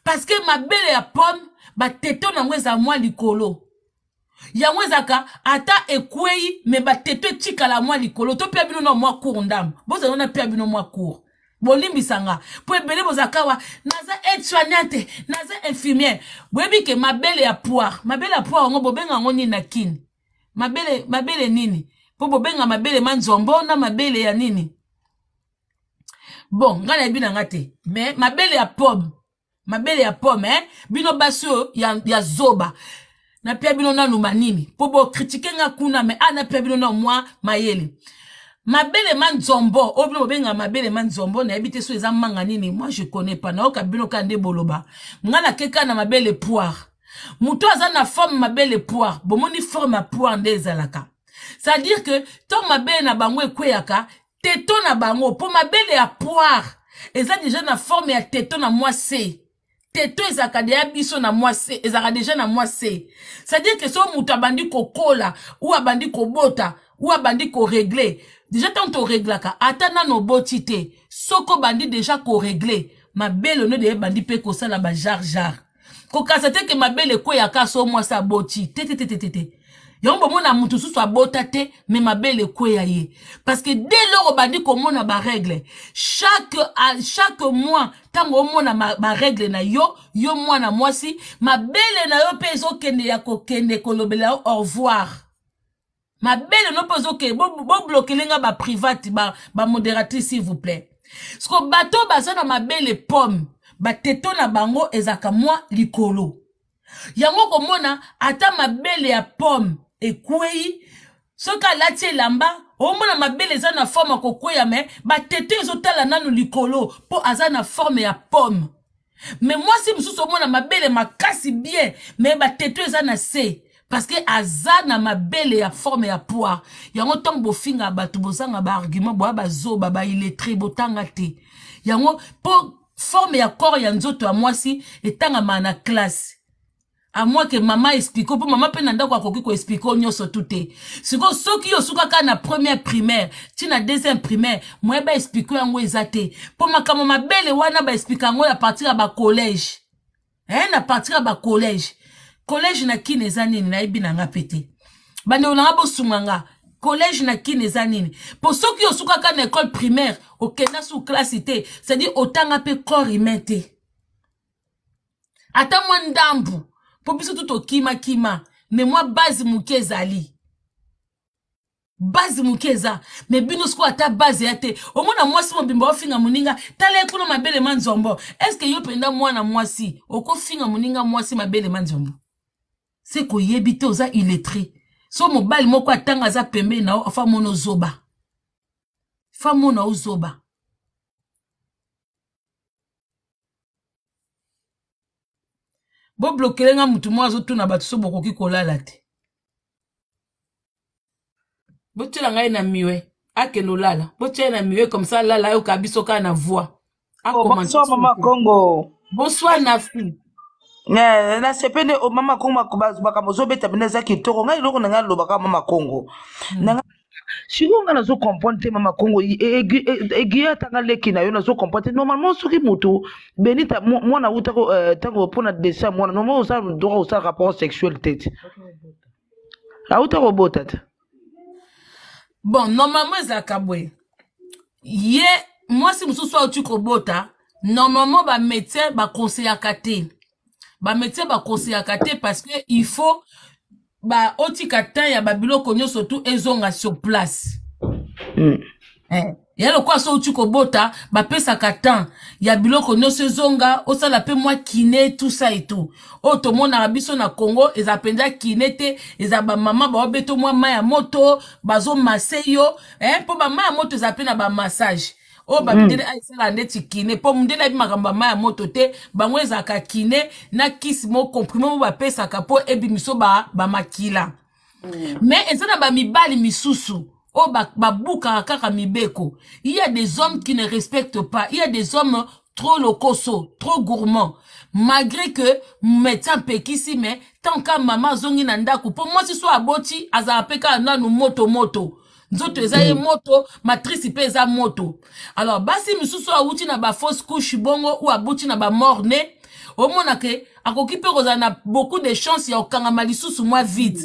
parce que mabele ya pomme bateto nango eza mwa likolo yango ezalaka ata ekwei me bateto etikala mwa likolo to pia bino na mwa cour ndamu bozalona pia bino mwa cour bolimbisanga mpo ebele bozalaka wa naza aide-soignante naza infirmière boyebi ke mabele ya poire mabele ya poire yango bobenga yango nini na kini mabele mabele nini mpo bobenga mabele manzombo na mabele ya nini bon ngai nayebi na nga te me mabele ya pomme mabele ya pomme eh? bino basi oyo ya, ya zoba napia bino nanu manini mpo bokritike nga kuna me a ah, napia bino na mwa mayele mabele ma nzombo oyo bino bobengaa mabele ma nzombo nayebi te so eza manga nini moi je connais pas nayoka bino kaka nde boloba ngai nakeka na mabele poire moto aza na forme mabele poire bomoni forme ya poire nde ezalaka c'est-à-dire que ntango mabele na bango ekweyaka teto na bango mpo mabele ya poire eza deja na forme ya teto na mwa se teto ezalaka deya biso na mwa se ezalaka deja na mwa se c'est-à-dire ke so moto abandi kokola ou abandi kobota ou abandi koregle deja ntango toreglaka ata nano oboti te soki obandi deja koregle mabele onede ebandi mpe kosala bajarjar kokasa te ke mabele ekweyaka so mwasi aboti tetetetete yango bomona motu susu abota te me mabele ekweya ye parce que de lor obandi komona barègle chaque, a, chaque mois ntango omona barègle na yo yo mwana mwasi mabele na yo mpe ezokende ya kokende kolobela yo au revoir mabe lelo mpo ezokee boblokele nga baprivate bamodératrice s'il vous plaît ceke bato baza na mabele pomme bateto na bango ezalaka mwa likolo yango komona ata mabele ya pomme ekwei soki alati elamba omona mabele eza na forme ya kokweya me bateto ezotala nanu likolo mpo aza na forme ya pomme me mwasi mosusu omona mabele makasi bien me bateto eza na se parceke aza na mabele ya forme ya poire yango ntango bofingaka bato bozanga baargument boya bazoba baillettre botanga te yango mpo forme ya corps ya nzoto ya mwasi etangamaka na classe amoi ke mama explike mpo mama mpe na ndako akoki koexplike nyonso tu te sikoyo soki yo osukaka na première primaire ti na deuxième primaire moye baexplike yango eza te mpo makambo mabele wana baexplike yango na partir ya bacollège eh, na partir ya bacollège kolege na kine eza nini nayebi na nga mpe te bandeko na nga bosunga nga kolege na kine eza nini mpo soki osukaka na ekole primaire okenda su klasi te cestadire otanga mpe corps humain te ata mwa ndambu mpo biso tu tokimakima me mwa base moke ezali base moke eza me bino sikoyo ata base ya te omona mwasi mobimba ofinga moninga tala ye kuna mabele ma nzombo estce yo mpenza mwana mwasi okofinga moninga mwasi mabele ma nzombo seko oyebi te oza illettré so mobali moko atanga aza pembeni na yo afamona ozoba famona ozoba boblokelenga motu moko azotuna bato so bokoki kolala te botiela ngai na miwe akende olala botiela na miwe comme ça lala yoka biso kaka na voi oh, akomamama kongo bonsoir na fille na sepene o mama kongo makambo ozobeta pene eza kitoko ngai eloko na ngai alobaka mama kongo sikoyo hmm. ngai nazokomprendre te mama kongo eguye e, e, e, atanga leki na yo nazokomprendre te normalement soki motu beni mwana utako ntango euh, mpona dessin ya mwana normal osala droit osala rapport sexuel tete auta kobota te bon normalement ezalaka boye ye mwasi mosusu auti kobota normalement bamédecin bakonseyaka te bamédecin bakoseyaka te parce que il faut baotika temps ya babiloko nyonso tu ezonga sur place mm. eh. ya lokola so outi kobota bapesaka temps ya biloko nyonso ezonga osala mpe mwa kine tusa etu oyo tomonaka oh, biso na congo eza mpenza kine te eza bamama baobeto mwa mai ya moto bazomase yo eh, mpo bamai ya moto eza mpe na bamassage oyo oh, bamindele hmm. mm. Ah, aesala neti kine mpo mindele ayebi makambo ya mai ya moto te bango ezalaka kine na kisi mo comprime mo bapesaka mpo ebimiso bamakila ba mm. me eza na bamibali misusu oyo oh, babukaka kaka mibeko il y a des hommes qui ne respectent pas il y a des hommes trop lokoso trop gourmand malgré que médecin apekisi me tanka mama azongi na ndako mpo mwasi so aboti azala mpe kaka nanu motomoto moto. nzoto eza ye moto matrice mpe eza moto alors basi misusu awuti na bafausse couche bongo ou abuti na bamort ne omona ke akoki mpe kozala na beaucoup de chance ya kokangama lisusu mwa vide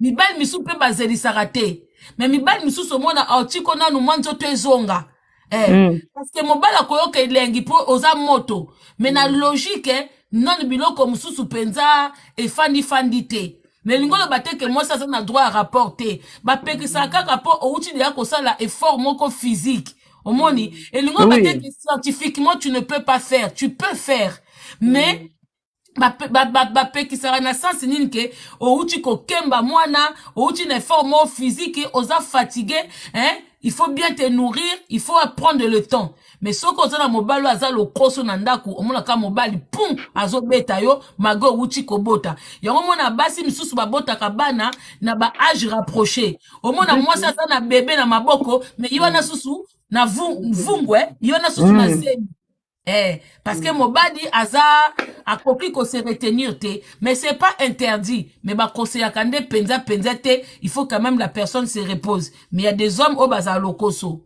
mibali misusu mpe bazelisaka te me mibali misusu omona aotiko ah, nanu mwa nzoto ezonga eh, mm. parceke mobali akoyoka elengi mpo oza moto me na logike nanu biloko mosusu mpenza efandifandi te lelingi oloba te ke mwasi aza na droit ya rapport te bapekisaka kaka mpo outi deya kosala effort moko physique omoni elingi oloba te ke scientifiquement tu ne peux pas faire tu peux faire mais bapekisaka na sansi nini ke outi kokemba mwana outi na effort moko physique oza fatigue hein? il faut bien te nourrir il faut prendre le temps me soki oza na mobali oyo aza lokoso na ndako omonaka mobali pum azobeta yo mage owuti kobota yango mona basi misusu babotaka bana na baage rapproche omona mwasi aza na bebe na maboko me ye wana susu na vungwe eh. ye wana susu na zemi mm. Eh, parce que mobadi aza akoki kose retenir te mais c'est pas interdit mais bakoseyaka nde mpenza mpenza te il faut quand même la personne se repose mais y a des hommes oyo bazala lokoso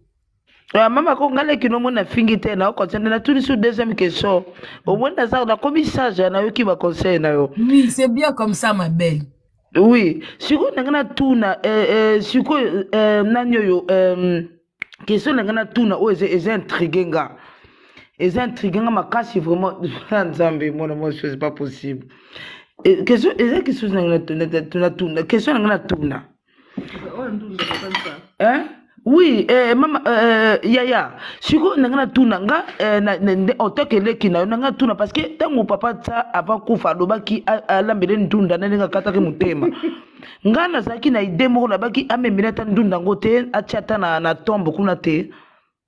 Ah, mama ko nga leki nomo na fingi te na oconseil na tuni sur deuxième question omoni naza nakomi sage nayoki baconseil na yo oui c'est bien comme ça ma belle oui sikoyo na ngai natuna eh, eh, sikoyo eh, nani oyo question na ngai natuna oyo oh, eza intrigue nga eza intrigue nga makasi vraiment na nzambe mona mwa chose pas possible question eza question na ngai natuna question na ngai oh, natuna oui eh, mama eh, yaya sikoyo na ngai natuna nga eh, na, na, oh, toke eleki na yo na ngai natuna parce que ntango papa ta avakufa alobaki alambele ntunda na ndenge akataki motema ngai nazalaki na ide moko nabaki amemeli ata ndunda yango te atia ata na, na tombe kuna te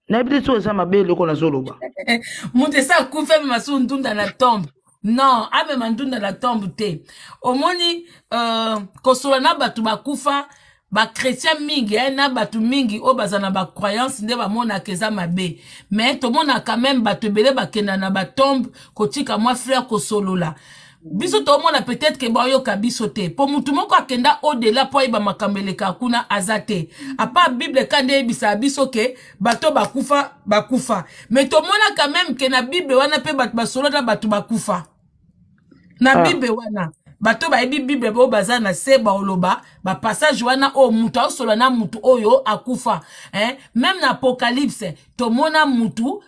nayebi te soki eza mabe eloko nazoloba moto esa akufa amema so ndunda na tombe non amema ndunda na tombe te omoni uh, kosola na bato bakufa bakretien mingi eh, na bato mingi oyo baza na bacroyance nde bamonaka eza mabe me tomona quand même bato ebele bakenda na batombe kotika mwa fleur kosolola biso tomona peut-être ke bayoka biso te mpo motu moko akenda odela mpo ayeba makambo eleka kuna aza te apa bible ka nde eyebisaka biso ke bato bakufa bakufa me tomona quand même ke na bible wana mpe bato basololata bato bakufa na ah. bible wana bato bayebi bible oyo baza bazana se ba passage wana o mutu azosolola na mutu oyo akufa hein même na apocalypse mona mutu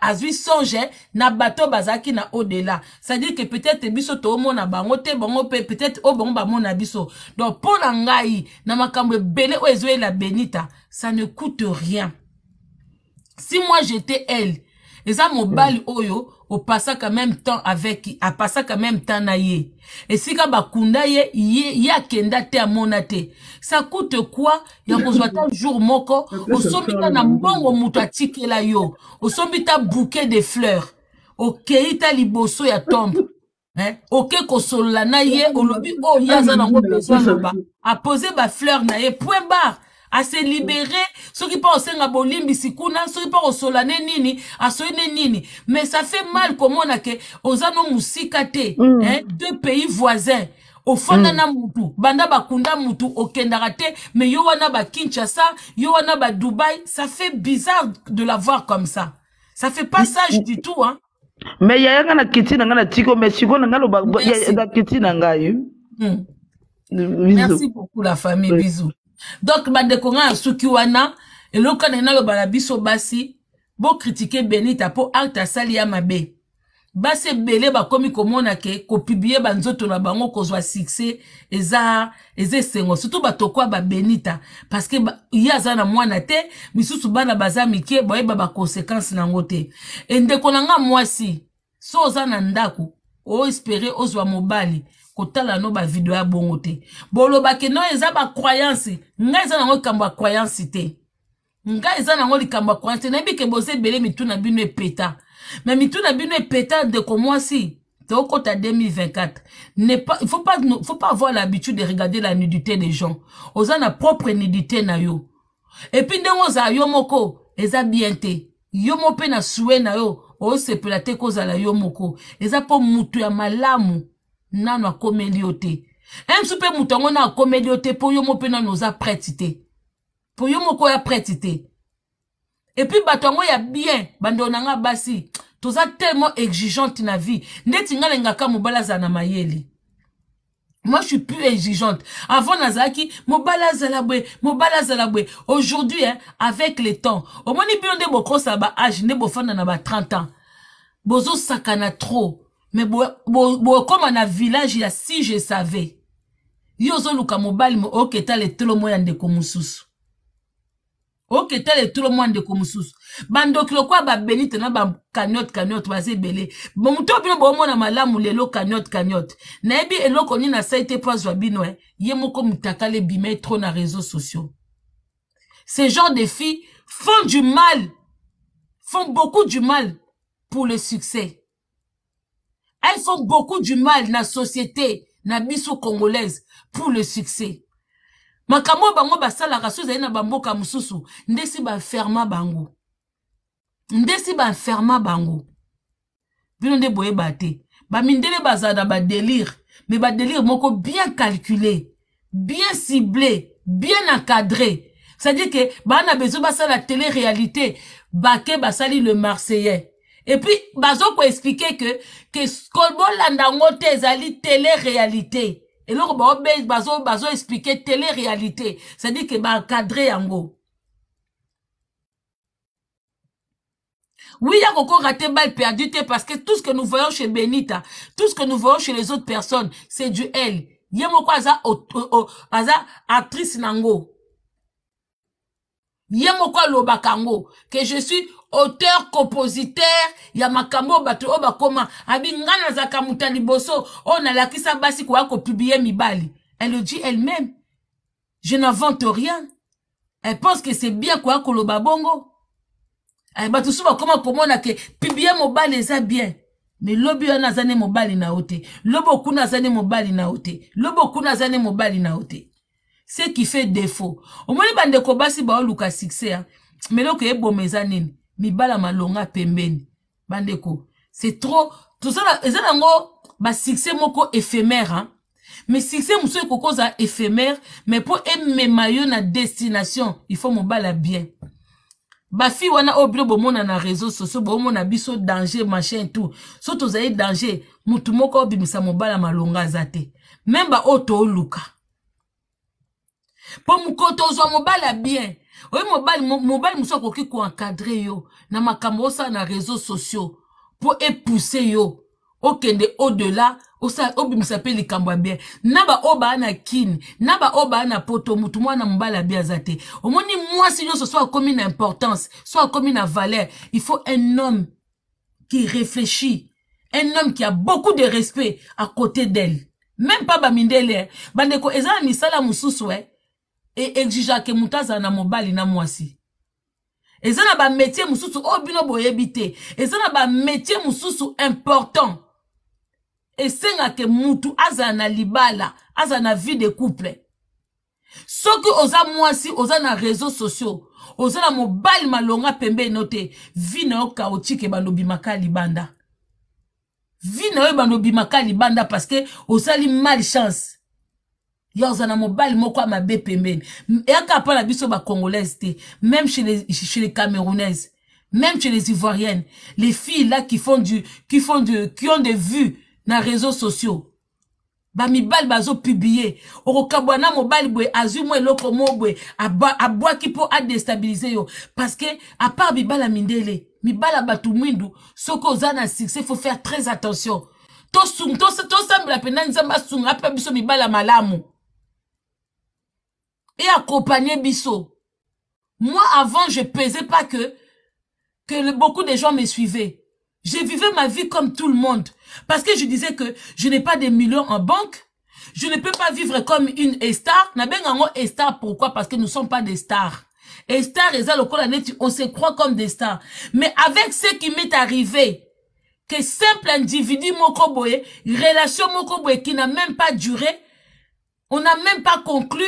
azwi songe na bato bazaki na odela c'est-à-dire que peut-être biso mona bango te bango pe peut-être mona bango mona biso donc mpo na ngai na makambo ebele benita ça ne coûte rien si moi j'étais elle eza mobali hmm. oyo opasaka même temps avec apasaka même temps na ye esika bakunda ye ye ye akenda te amona te ça coûte quoi ya kozwa ta jour moko osombi ta na mbongo moto atikela yo osombi ta bouquet de fleurs okei ta liboso ya tombe Eh? oke kosolola na ye olobi oyo oh, ye aza nango bezoin loba apose bafleur na ye point bar à qui aselibere au mpo akosenga sikuna, ceux qui pas au solané nini à ne nini mais ça fait mal mm. comment on a que aux te mm. Hein? deux pays voisins au Fondana mm. Moutou, banda bakunda mutu okendaka mais yo wana bakinshasa yo wana ça fait bizarre de la voir comme ça ça fait pas sage du tout hein mais yaya a na kiti nga na tiko mais siko nga loba kiti na ngai mm. merci beaucoup la famille bisous donc bandeko ngai asuki wana eloko na naloba na biso basi bokritike benita mpo acte asali ya mabe basi ebele bakomi komona ke kopiblie banzoto na bango kozwa sukse eza eza esengo surtout bato kwa babenita parceke ye aza na mwana te misusu bana baza mike bayeba baconsequence na yango te endeko na nga mwasi so oza na ndako oespere ozwa mobali kotala no bavideo ya bongo te bolobake no eza bacroyance ngai eza nango likambo ya croyance te ngai eza nango likambo ya croyance te nayebi ke boza ebele mitu na bino epeta me mitu na bino epeta ndeko mwasi tokota 2024 ne pas faut pas faut pas avoir l'habitude de regarder la nudité des gens oza na propre nudité na yo epuis ndenge ozala yo moko eza bien te yo mo mpe na sue na yo osepela te kozala yo moko eza mpo mutu ya malamu nanu akomeli yo te msu mpe moto yango na akomeli yo te mpo yo mo mpe nanu oza prete te mpo yo moko oya prete te epui bato yango ya bien bandeko na nga basi toza tellement exigeante na vie ndeti nga alingaka mobali azala na mayele moi je suis plus exigeante avant nazalaki mobali azala boye mobali azala boye aujourd'hui hein, avec le temps omoni bino nde bokosala baage nde bofanda na ba 30 ans bozosakana trop mais comme on a village a si je savais yo ozoluka mobali mo oketala etolomo ya ndeko mosusu oketala de ya ndeko mosusu kwa ba benite na bakaniote kaniote baza ebele bien bino bomona malamu lelo kaniote kaniote nayebi eloko nini asali te mpo pas bino e ye moko mutakala ebima tro na réseaux sociaux ce genre de filles font du mal font beaucoup du mal pour le succès Elles font beaucoup du mal na société na biso congolaise pour le succès. Makambo bango basalaka so ezali na bamboka mosusu ndesi baferma bango. Ndesi baferma bango. Bino nde boyeba te. Bamindele bazala na badélire mais badélire moko bien calculé, bien ciblé, bien encadré. C'est-à-dire que bana besoin basala télé-réalité bake basali le Marseillais. epuis bazokoexplike ke ke kobolanda yango te ezali teleréalité eloko bazoexplike bazo teleréalité c'est-à-dire ke bakadre yango Oui, il y a encore raté balle perdu parce que tout ce que nous voyons chez Benita, tout ce que nous voyons chez les autres personnes, c'est du elle. Yemoko aza, aza actrice nango. Yemoko lobakango. Que je suis auteur compositaire ya makambo oyo bato oyo bakoma abi ngai nazalaka moto ya liboso oyo nalakisa basi koya kopublie mibali elle le dit elle-même je n'invente rien elle pense que c'est bien koya koloba bongo eh, bato mosu bakoma komona ke piblie mobali eza bien me lobi wana aza nde mobali na yo te lobi okuna aza nde mobali na yo te lobi okuna aza nde mobali na yo te ce qui fait défaut omoni bandeko basi baoluka succès ya meloko eboma eza nini mibala malonga pembeni bandeko c'est trop tozala eza nango basuccès moko éphémère hein? mais succès mosusu ekoki kozala éphémère mais mpo emema yo na destination il faut mobala bien bafi wana oyo bino bomona na réseau sociaux bomona biso danger machin tout so tozali danger motu moko obimisa mobala malonga aza te meme baoyo tooluka mpo moko tozwa mobala bien Oui mobile mobile mobali mosusu akoki encadre yo na makamosa na réseaux sociaux Pour épousser yo okende au-delà obimisa mpe likambo ya bien na ba, oba na kin. na oba oba na poto motu bien zate. abi aza ni moi mwasi ce so comme une importance soit comme vale, valeur il faut un homme qui réfléchit un homme qui a beaucoup de respect à côté d'elle même pas bamindele hein. bandeko eza ni misala mosusu e e exigeake moto azala na mobali na mwasi eza na bametie mosusu oyo oh, bino boyebi te eza na bametie mosusu important esengake mutu azala na libala azala na vie de couple soki oza mwasi oza na réseau sociaux oza na mobali malonga pembeni no te vi na yo kaotike bando obimaka libanda vi na yo e bando obimaka libanda parce que ozali mal chance yozana mobali moko ya mabe pembeni yaka mpa na biso bacongolaise te même chez les, chez les camerounaises même chez les ivoiriennes les filles là qui font du qui font de qui ont des vues na réseaux sociaux bamibali bazopublie okokabwa na mobali boye azwi mwa eloko mo boye abwaki mpo adestabilize yo parceke apart mibali ya mindele mibali ya bato mwindu soki oza na succès faut faire très attention tosambela to, to, to, pena nzambe asunga mpe biso mibali ya malamu et accompagner Bissot. Moi, avant, je pesais pas que, que beaucoup de gens me suivaient. Je vivais ma vie comme tout le monde. Parce que je disais que je n'ai pas des millions en banque. Je ne peux pas vivre comme une star. N'a bien star, pourquoi? Parce que nous ne sommes pas des stars. Et stars, et ça, le on se croit comme des stars. Mais avec ce qui m'est arrivé, que simple individu mokoboé, relation qui n'a même pas duré, on n'a même pas conclu,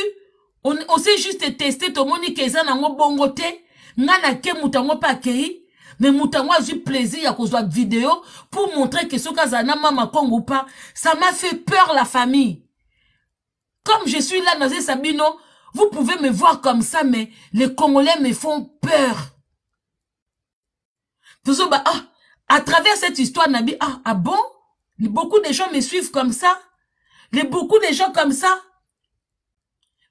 on sait juste tester tout le monde qui est n'a N'a côté. Mais je pas accueilli. mais moto a eu plaisir de la vidéo, pour montrer que ce na mama ou pas. ça m'a fait peur la famille comme je suis là ce sabino vous pouvez me voir comme ça mais les congolais me font peur bah, ah à travers cette histoire nabi ah ah bon beaucoup de gens me suivent comme ça les beaucoup de gens comme ça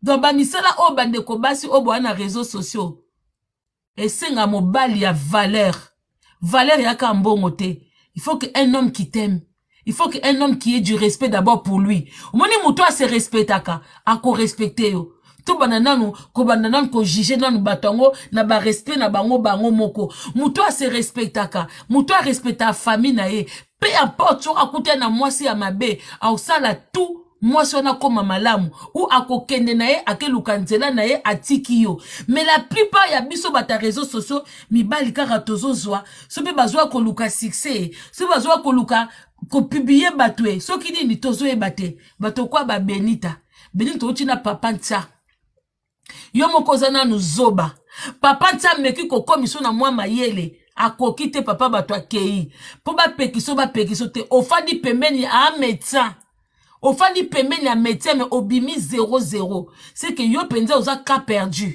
donc bamisala oyo bandeko basi oyo boya na réseau sociaux esenga mobali ya valeur valeur yaka mbongo te il faut que un homme qui t'aime il faut que un homme qui ait du respect d'abord pour lui omoni moto aserespectaka akorespecte yo tobanda nanu kobanda nanu kojuge nanu bato yango na barespect na bango bango moko moto aserespectaka moto arespecta famille na ye mpe importe soki akutai na mwasi ya mabe aosala tout mwasi wana akóma malamu u akokende na ye akeluka nzela na ye atiki yo me la plupart ya biso bato ya réseau sociaux mibali kaka tozozwa so mpe bazwa koluka succès so mpe bazwa koluka kopiblie bato e soki nini tozoyeba te bato kwa babenita benita outi na papa ntia yo moko oza nanu zoba papa ntia ameki kokomiso na mwa mayele akoki te papa bato akei mpo bapeki so bapeki so te ofandi pembeni ya médecin ofandi pembeni ya médecin me obimi 00 seke yo mpenza oza ka perdu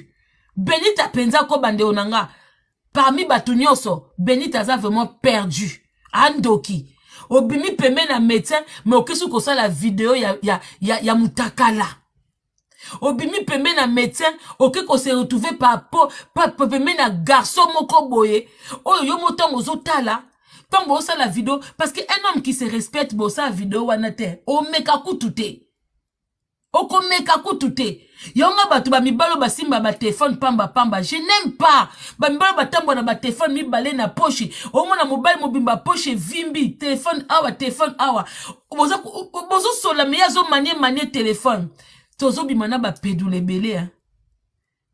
benita mpenza koba ndeo na nga parmi bato nyonso benita aza vraiment perdu andoki obimi pembeni ya médecin me okesi kosala video ya, ya, ya, ya mutakala obimi pembeni na médecin oke kose retrouve papo pembeni na garçon moko boye oyo yo motango ozotala ntango osala video parce que un homme qui se respecte bosala video wana te omeka kutu te okomeka kutu te yango bato bamibali oyo basimba batelefone pambapamba je naime pas bamibali oyo batambola na batelefone mibale na poshe omona mobali mobimba poshe evimbi telefone awa telefone awa bozosola me ye azomanie manie telefone tozobima na bapedula ebele ya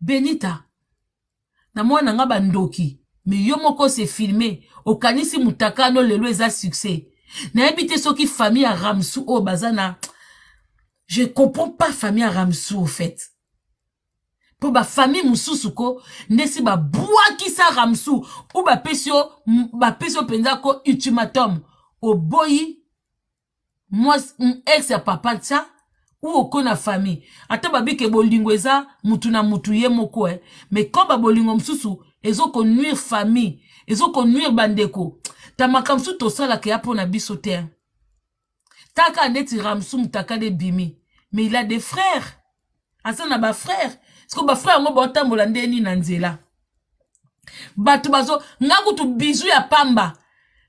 benita na mwana nga bandoki me yo moko se filme okanisi mutakano lelo eza succès nayebi te soki famille ya ramsu oyo baza na je comprends pas famille ya ramsu au fait mpo bafamille mosusu ko ndesi babwakisa ramsu u bapesi yo bapesi yo mpenza ko ultimatum oboyi mwasi ex ya papa tia u oko na famille ata babike bolingo eza mutu na mutu ye moko e me koba bolingo mosusu ezokonuire famille ezokonwire bandeko ta makambo mosusu tosalaka ya mpo na biso te taka neti ramsum takala ebimi mais il a des frères aza na bafrère ceke bafrère yango baotambola ndeni na nzela bato bazo nga kutu bizu ya pamba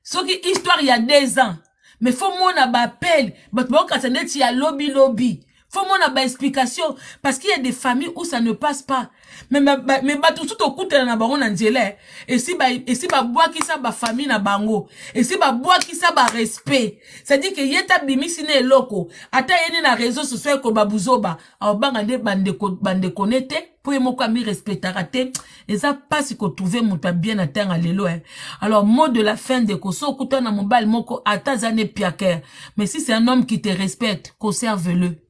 soki histoire ya deux ans mais fo mona bapele bato baokatisa ndeti ya lobilobi lobi. Faut mon aba explication. Parce qu'il y a des familles où ça ne passe pas. Mais, mais, tout tout au coup, t'es na baron en Et si, ba et si, bah, bois qui ça, bah, famille na bango. Et si, bah, bois qui ça, bah, respect. C'est-à-dire que yeta bimi sine loco, Ata yene na réseau social ko babuzoba. Au de bande de nete. Pour y quoi ami respectera te. Et ça passe ko trouver mon bien à à l'élo, hein. Alors, mot de la fin de so kouta na mobile moko, atazane piaker. Mais si c'est un homme qui te respecte, conserve-le.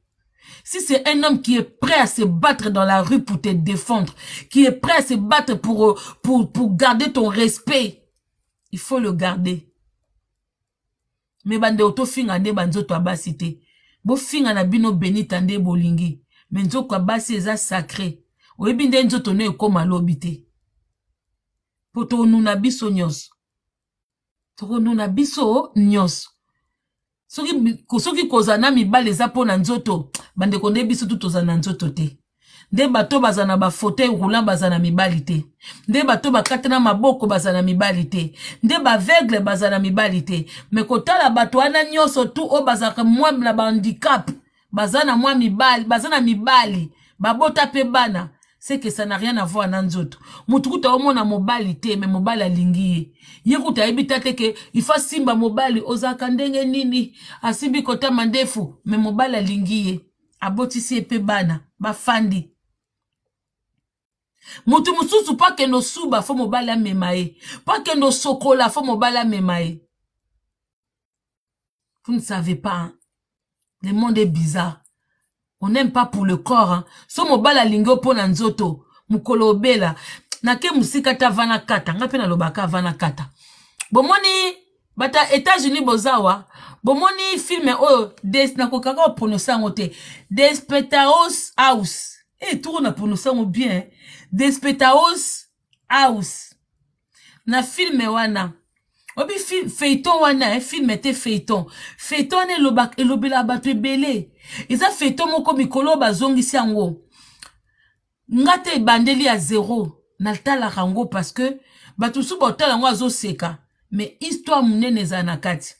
Si c'est un homme qui est prêt à se battre dans la rue pour te défendre, qui est prêt à se battre pour, euh, pour, pour garder ton respect, il faut le garder. Mais bande autofinga nde banzoto basité. Bo finga na bino béni tande bolingi. Mais nzoko c'est eza sacré. Oyebi nde nzoto ne ekoma lobite. Poto nuna biso nyos. Toko nuna biso nyos. soki soki kozala na mibale eza mpo na nzoto bandeko nde biso tu tozala na nzoto te nde bato baza na bafauteuil roulant baza na mibali te nde bato bakata na maboko baza na mibali te nde baveugle baza na mibali te me kotala bato wana nyonso tu oyo bazalaka mwa na bahandicap baza na mwa mibali baza na mibali babota mpe bana c'est que ça n'a rien à voir na nzoto motu kuta omona mobali te me mobali alingi ye ye kuta ayebi ta te ke ifa simba mobali ozalaka ndenge nini asimbi kotama ndefu me mobali alingi ye abotisi ye mpe bana bafandi motu mosusu mpo akende osuba fo mobali amema ye mpo akende osokola fo mobali amema ye vous ne savez pas hein? le monde est bizarre on n'aime pas pour le corps hein. so mobali alingi mpo na nzoto mokolo obela nake mosika ata vana kata nga mpe nalobaka avana kata bomoni bata états-unis bozawa bomoni filme oyo nakokaka opronounce yango te despetaos house e eh, toko na pronounce yango bien despetaos house na filme wana oyebi feiton wana e filme te feiton feiton wana elobela bato ebele eza feiton moko mikolo oyo bazongisi yango nga te ebandeli ya zero natalaka yango parce que bato mosusu baotala yango azoseka mais histoire monene ezala na kati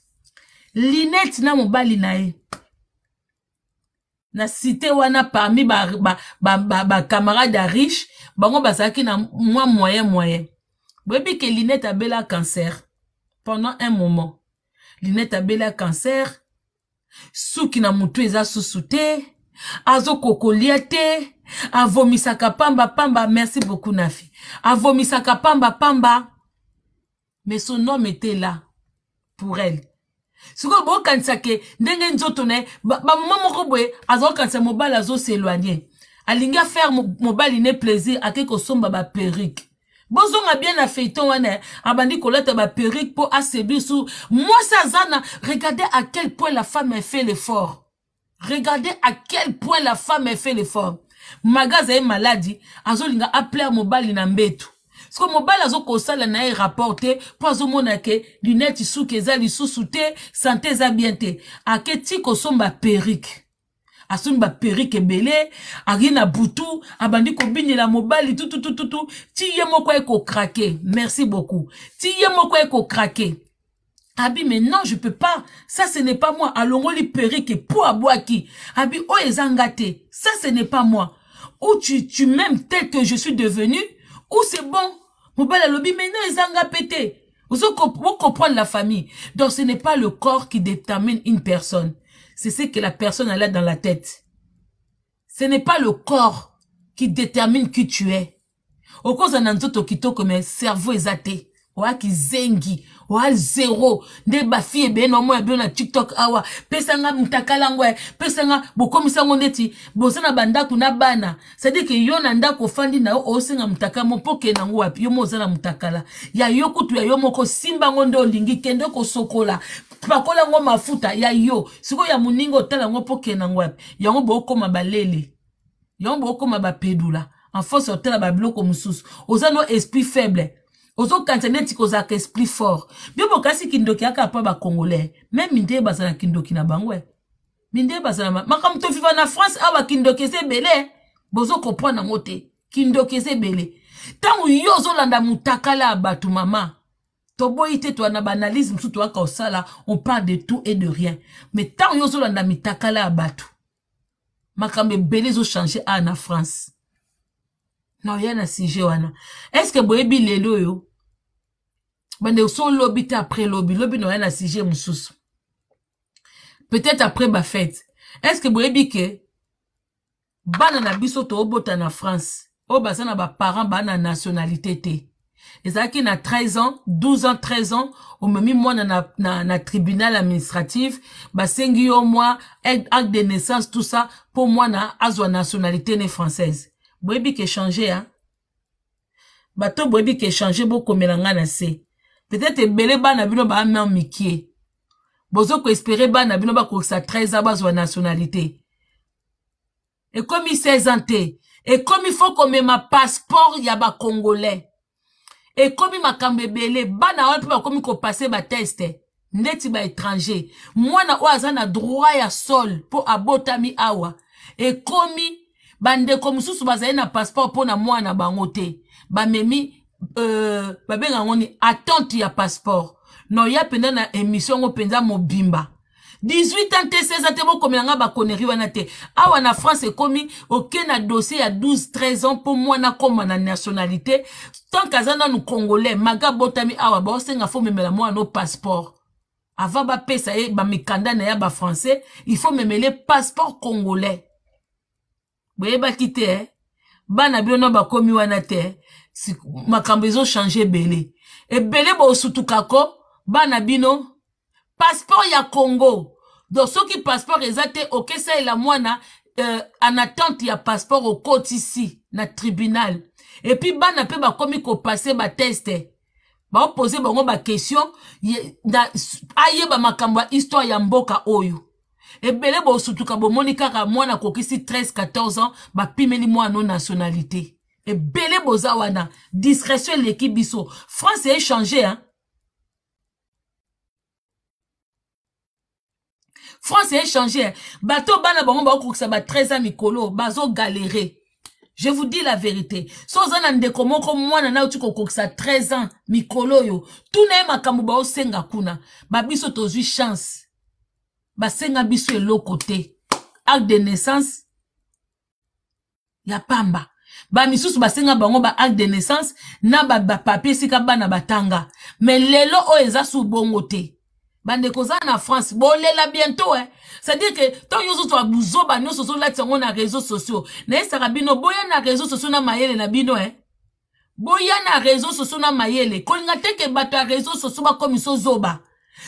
linete na mobali na ye na site wana parmi bacamarade ba, ba, ba, ba ya riche bango bazalaki na mwa moyen moyen boyebi ke linete abela cancer pendant un moment linete abela cancer suki na motu eza susu te azokokolia te avomisaka pamba pamba merci beaucoup nafi avomisaka pamba pamba mais son homme était là pour elle sikoyo bookanisa ke ndenge nzoto na ye bamoma ba moko boye azakokanisa mobali azoseloigne alingi afere mobali ne plaisir ake kosomba baperike bozonga bien na feiton wana abandi kolata baperike mpo asebir su mwasi aza na regardez à quel point la femme a fait l'effort regardez à quel point la femme a fait l'effort maga aza ye maladi azolinga aplaire mobali na mbeto siko mobali azokosala na ye rapport te mpo azomona ke lunete suki eza lisusu te sante eza bien te ake ti kosomba perike asombi baperike ebele tout, na butu tout. tout. mobali tout ti ko ko craqué, merci beaucoup ti ko moko craquer. abi mais non je peux pas ça ce n'est pas moi alongoli perique, pour abwaki abi oh, eza ça ce n'est pas moi ou tu, tu m'aimes tel que je suis devenu ou c'est bon mobali alobi mais non eza vous comprenez la famille donc ce n'est pas le corps qui détermine une personne c'est ce que la personne a là dans la tête. Ce n'est pas le corps qui détermine qui tu es. Au Okozana nzoto comme mais cerveau exaté. Oa qui zengi. wa zero nde bafi ebeyena omo ya bino na tiktok awa pesanga mtakalango ya pesanga bokomisango ndeti boza na bandako na bana sadike yo na ndako ofandi na yo osenga mutaka mo mpo kende yango wapi yo mo oza na mutakala ya yo kutu ya yo moko simbango nde olingi kende kosokola pakola yango mafuta ya yo sikoyo ya moninga otala yango mpo kende yango wapi yango bookoma balele yango bookoma bapedula enforce otala babiloko mosusu oza no esprit faible ozokanisa neti kozalaka esprit fort bie bokasi kindoki aka mpo bacongolais me minde bazala kindoki na bango e eh. minde bazala makambo toviva na france awa kindoki eza ebele eh. bozokomprendre yango te kindoki eza ebele ntango yo ozolanda motakala ya bato mama toboyi te toa na baanalyse mosusu toyaka osala on parle de tout et de rien me ntango yo ozolanda mitakala ya bato makambo ebele ezochange awa na france na oya na sujet wana estce boyebi lelo oyo bande so lobi te après lobi lobi na oya na sujet mosusu peut-être après bafete est-ce que boyebi ke bana na biso toobota na france oyo baza na baparent baa na nationalité te ezalaki na 13 ans 12 ans 13 ans omemi mwana na, na, na tribunal administratif basengi yo mwa acte de naissance tout ça mpo mwana azwa nationalité ne française boyebi ke change ya bato boyebi ke change bokomela ngai na se peut-être ebele bana bino baamia mikie bozokoespere bana bino bakokisa 13 ans bazwa nationalité ekomi 16 ans te ekomi fo komema passeport ya bacongolais ekomi makambo ebele bana wana mpe bakomi kopase bateste ndeti baétranger mwana oyo aza na droit ya sol mpo abotami awa ekomi bandeko mosusu bazali na passeport mpo na mwana bango te bamemi euh, babengaka yango ni attente ya passeport na oya mpenza na émission yango mpenza mobimba 18 ans te 16 ans te bokomelanga bakoneri wana te awa ah, na france ekomi oke na dossier ya 12-13 ans mpo mwana koma na nationalité tank aza nanu congolais maga botami awa baosenga fo memela mwana o passeport avant bapesa ye eh, bamikanda na ya bafrançais il faut memele passeport congolais boyebaki te eh? bana bino bakomi wana te makambo ezochange ebele ebele bosutukako bana bino passeport ya congo donc soki passeport eza te okesaela mwana euh, en attente ya passeport okotisi na tribunal epuis bana mpe bakomi kopase bateste baopose bango bakestion ayeba makambo ya histoire ya mboka oyo ebele bosutuka bomoni kaka mwana akokisi 13 14 ans bapimeli mwana no nationalité Et boza bozawana, discrétion l'équipe biso france échangée, hein? france échangé. Hein. bato bana bango ça ba 13 ans mikolo galéré. je vous dis la vérité comme moi, on ndeko moko mwana na ça ça 13 ans mikolo ma tuna ye makambo senga kuna babiso eu chance senga biso l'autre côté. acte de naissance ya pamba bamisusu basenga bango ba acte de naissance na bapapie esika bana batanga me lelo oyo eza subongo te bandeko oza na france bolela bientôt e eh? c'est-à-dire ke ntango nyonso to babuzoba nyonso ozolatisa yango na réseau sociaux nayesaka bino boya na réseau sociaux na mayele na bino e eh? boya na réseau sociaux na mayele kolinga te ke bato ya réseau sociaux bakomisa ozoba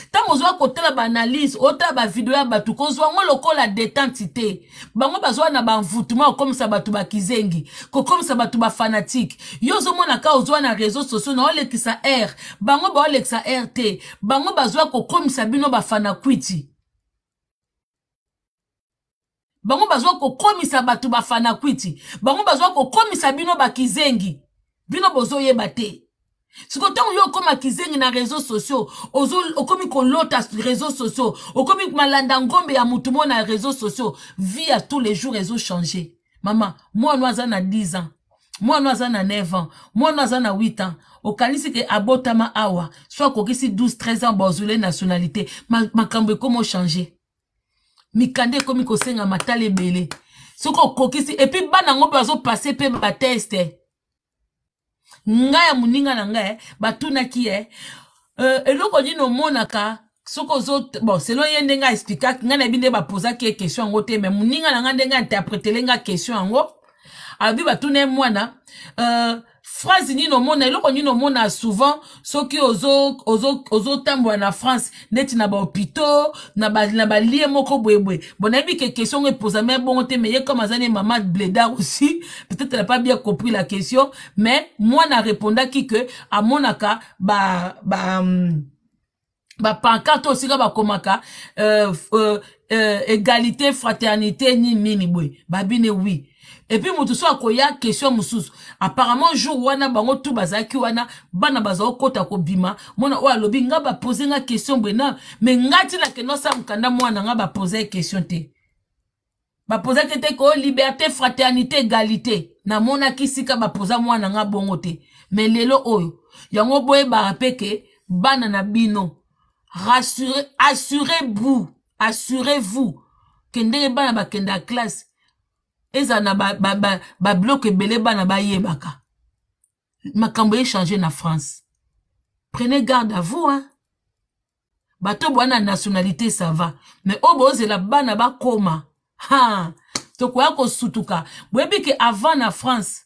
ntango ozwa kotala baanalyse otala bavideo ya bato kozwango lokola detente te bango bazwa na bamvutuma kokomisa bato bakizengi kokomisa bato bafanatike yo ozomona ka ozwa na réseau sociaux na olekisa r bango baolekisa r te bango bazwa kokomisa bino bafanakwiti bango bazwa kokomisa bato bafanakwiti bango bazwa kokomisa bino bakizengi bino bozoyeba te siko ntango yo okomaki zengi na réseau sociaux okomi kolota réseau sociaux okomi malanda ngombe ya motu mo na réseau sociaux vie ya tous les jours ezochange mama mwana aza na 10 ans mwana aza na 9 ans mwana aza na 8 ans okanisi ke abotama awa so akokisi 12-13 ans bozwile nationalité makambo ekomi ochange mikanda ekomi kosenga matala ebele soki okokisi epui bana yango mpe bazopase mpe bateste ngai ya moninga na ngai eh, batunaki ye eh. euh, eloko nini omonaka soki ozo bon selo ye ndenge aexplikaki ngai nayebi nde bapozaki ye question yango te me moninga na ngai ndenge interpretele nga question yango abi batuna ye mwana euh, phrase nini omona eloko nini omona souvent soki ozotambola na france neti na bahopitau na balie moko boyeboye bo nayebi ke question ngo epozami bongo te mais ye comme aza ne mama bledar aussi peut-être la pas bien compris la question mais mwana arépondaki ke amonaka ba, ba um, mm, bapankarte osika bakomaka euh, euh, euh, égalité fraternité nini nini boye babine wi oui. epuis motu so akoya question mosusu apparemment jour wana bango tu bazalaki wana bana bazala kokɔta kobima mwana oyo alobi nga bapose nga question boye na me nga ntina kende osala mokanda mwana nga bapose ye question te bapozaki te ko oh, liberté fraternité égalité namonaki sika bapoza mwana nga bongo te me lelo oyo yango boyebaka mpe ke bana na bino assurez vous assurez vous ke ndenge bana bakenda ya classe ezala na babiloko ebele bana bayebaka makambo echange na france prenez garde à vous hein? bato boya na nationalité ça va mais oyo bozela bana bakoma ha tokoya kosutuka boyebi ke avant na france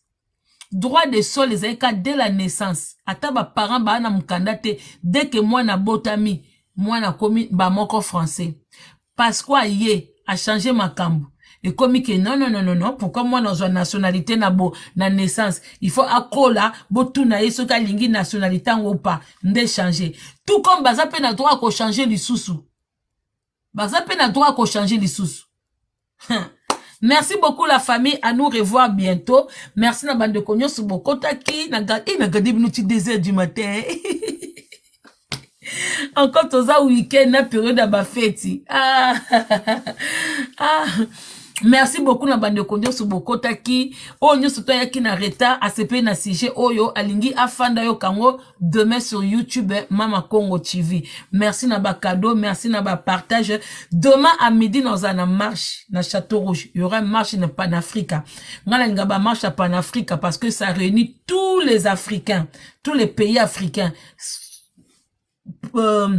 droit de sol ezali ka dès la naissance ata baparent baa na mokanda te dès ke mwana botami mwana akomi bamoko français parce que aye achange makambo ekomi ke non non non non pourquoi mwana azwa nationalité na bo na naissance il faut akola botuna ye soki alingi nationalité yango pa nde changer tout comme baza mpe na droit ya kochange lisusu baza mpe na droit ya kochange lisusu merci beaucoup la famille à nous revoir bientôt merci na bandeko nyonso bokotaki nagadi eh, bino ti deux heures du matin encore toza weekend na période ya bafeti ah, ah. ah. merci beaucoup na bandeko nyonso bokotaki oyo nyonso ki na A asepeli na oyo alingi afanda yo kango demain sur youtube mama congo tv merci na cadeau, merci na partage demain à midi nous allons marche na château rouge il y aura marche na panafrika ngai Marche à Pan-Africa. parce que ça réunit tous les africains tous les pays africains euh,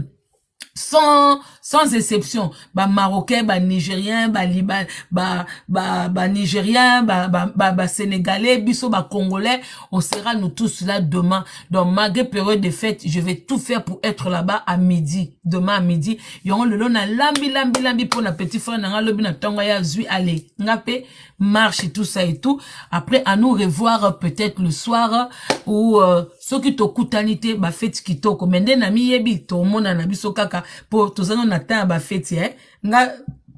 sans sans exception ba marocain ba nigérien ba liban ba ba ba nigérien ba ba ba, sénégalais biso ba congolais on sera nous tous là demain donc malgré période de fête je vais tout faire pour être là-bas à midi demain à midi Yon lelo na lambi lambi lambi pour la petit frère na lobi na tongo ya zui allez ngapé marche tout ça et tout après à nous revoir peut-être le soir ou euh, ceux qui t'okutanité ba fête kitoko mende na mi yebi to mona na biso kaka pour na temps ya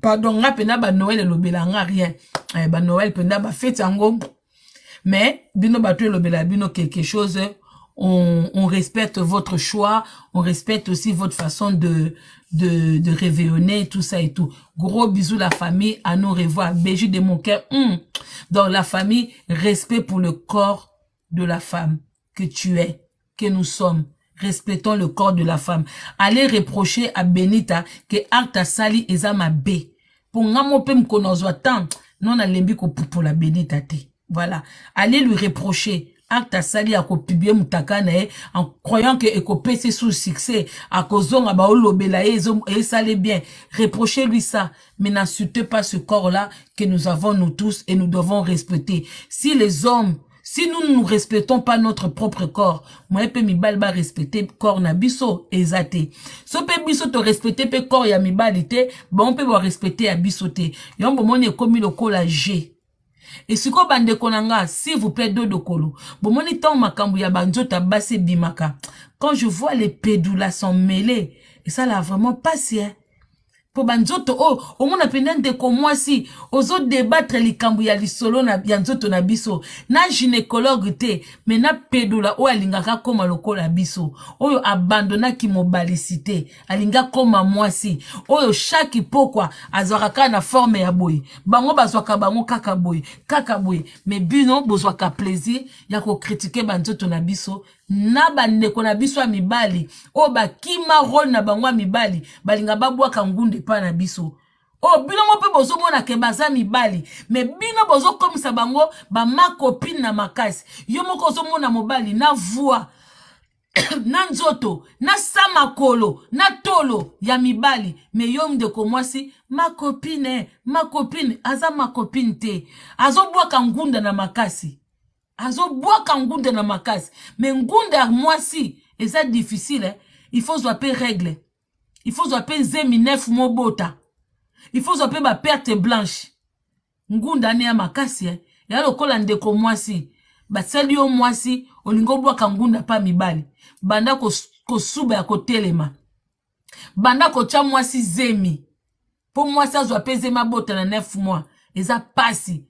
Pardon, hein. nga pardon nga Noël Noël, elobela nga rien eh, pena ba bafeti yango mais bino bato elobela bino quelque chose on, on respecte votre choix on respecte aussi votre façon de de, de réveillonner tout ça et tout gros bisous la famille à nous revoir béjou de mon cœur hmm. dans la famille respect pour le corps de la femme que tu es que nous sommes respectons le corps de la femme. Allez reprocher à Benita que Arta sali ezama B. Pour ngamo pe mkonozwa tant, non alembi ko la Benita te. Voilà. Allez lui reprocher. Arta sali a publier mutaka eh, en croyant que eko pese sous succès, a cause ba olobela et ça bien. Reprochez-lui ça, mais n'insultez pas ce corps-là que nous avons nous tous et nous devons respecter. Si les hommes si nous ne nous respectons pas notre propre corps, moi pe Mibalba pas respecter corps na biso ezate. sope pe biso to respecter pe corps ya mibali te, bon peut bo respecter ya biso te. commis le col à G. Et si ko bande konanga, s'il vous plaît, de kolo. Bon moni tant makambu ya banzota bassé bimaka. Quand je vois les pédoulas s'en mêler, et ça l'a vraiment passé, hein. mpo banzoto oyo oh, omona mpenza ndeko mwasi ozodebatre likambo ya lisolo na, ya nzoto na biso na ginekologe te me na pedola oyo alingaka akóma lokola biso oyo abandonaki mobalisi te alingi akóma mwasi oyo shaki pokwa azwaka kaka na forme ya boye bango bazwaka bango kaka boye kaka boye me bino bozwaka plaisir ya kokritike banzoto na biso na bandeko na biso ya mibali oyo bakima role na bango ya mibali balinga babwaka ngunde epai na biso oyo bino ngo mpe bozomona ke baza mibali me bino bozokomisa bango bamakopine na makasi yo moko ozomona mobali na voix na nzoto na sa makolo na tolo ya mibali me yo ndeko mwasi makopine makopine aza makopine te azobwaka ngunda na makasi azobwaka ngunde na makasi me ngunde ya mwasi eza difficile ifozwa mpe regle ifozwa mpe nzemi nef mobota ifozwa mpe baperte blanche ngunda ane ya makasi ya lokola ndeko mwasi basali yo mwasi olingi obwaka ngunda mpa mibali banda kosuba ya kotelema banda kotya mwasi zemi mpo mwasi azwa mpe zemi abota na 9 mois eza pasi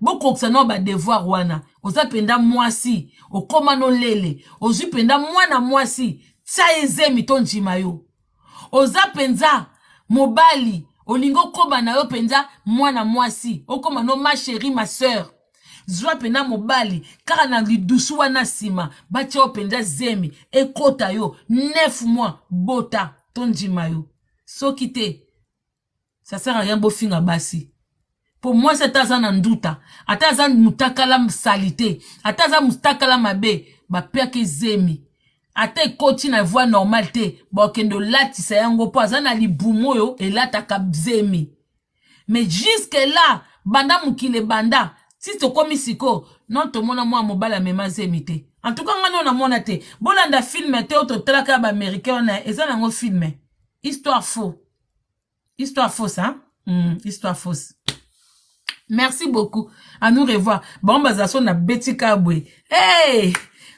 bokokisa na badevoir wana oza mpenza mwasi okóma nolele ozwi mpenza mwana mwasi tia ezemi to ndima yo oza mpenza mobali olingi okóma na yo mpenza mwana mwasi okóma no ma sheri ma sœur zwa mpenza mobali kaka na lidusu wana nsima batia yo mpenza zemi ekota yo nef mois bota to ndima yo soki te sasara rien bofinga basi mpo mwasi ata aza na nduta ata aza motakala sali te ata aza motakala mabe bapeaki zemi ata ekoti na voi normale te bakende olatisa yango mpo aza na libumu oyo elataka zemi me juske la banda mokili ebanda ti tokómi siko non tomona mwa mobali amema zemi te en tout cas ngai no namona te bolanda filme te oyo totalaka ya baaméricain wana eza nango filme histoire faux histoire fausse hein? Mm, histoire fausse merci beaucoup à nous revoir bango bazala so na betika boye hey!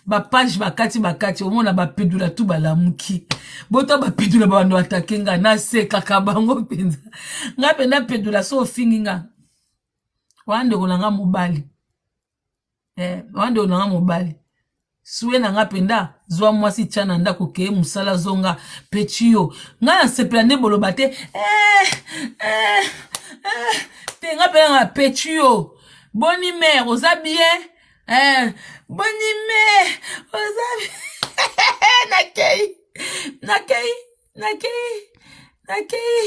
bapage bakati bakati omona bapedula tu balamuki bota bapedula babando atake nga nasekaka bango mpenza ngai mpe napedula so ofingi nga wana ndeko na nga mobali eh, wana ndeko na nga mobali sue na nga mpenda zwa mwasi tia na ndako okeye mosala zonga pechi yo ngai nasepela nde boloba te eh, eh. Eh, te nga mpe nanga petu o boni mer oza bien eh, boni mer oza nakei nakei nakei nakei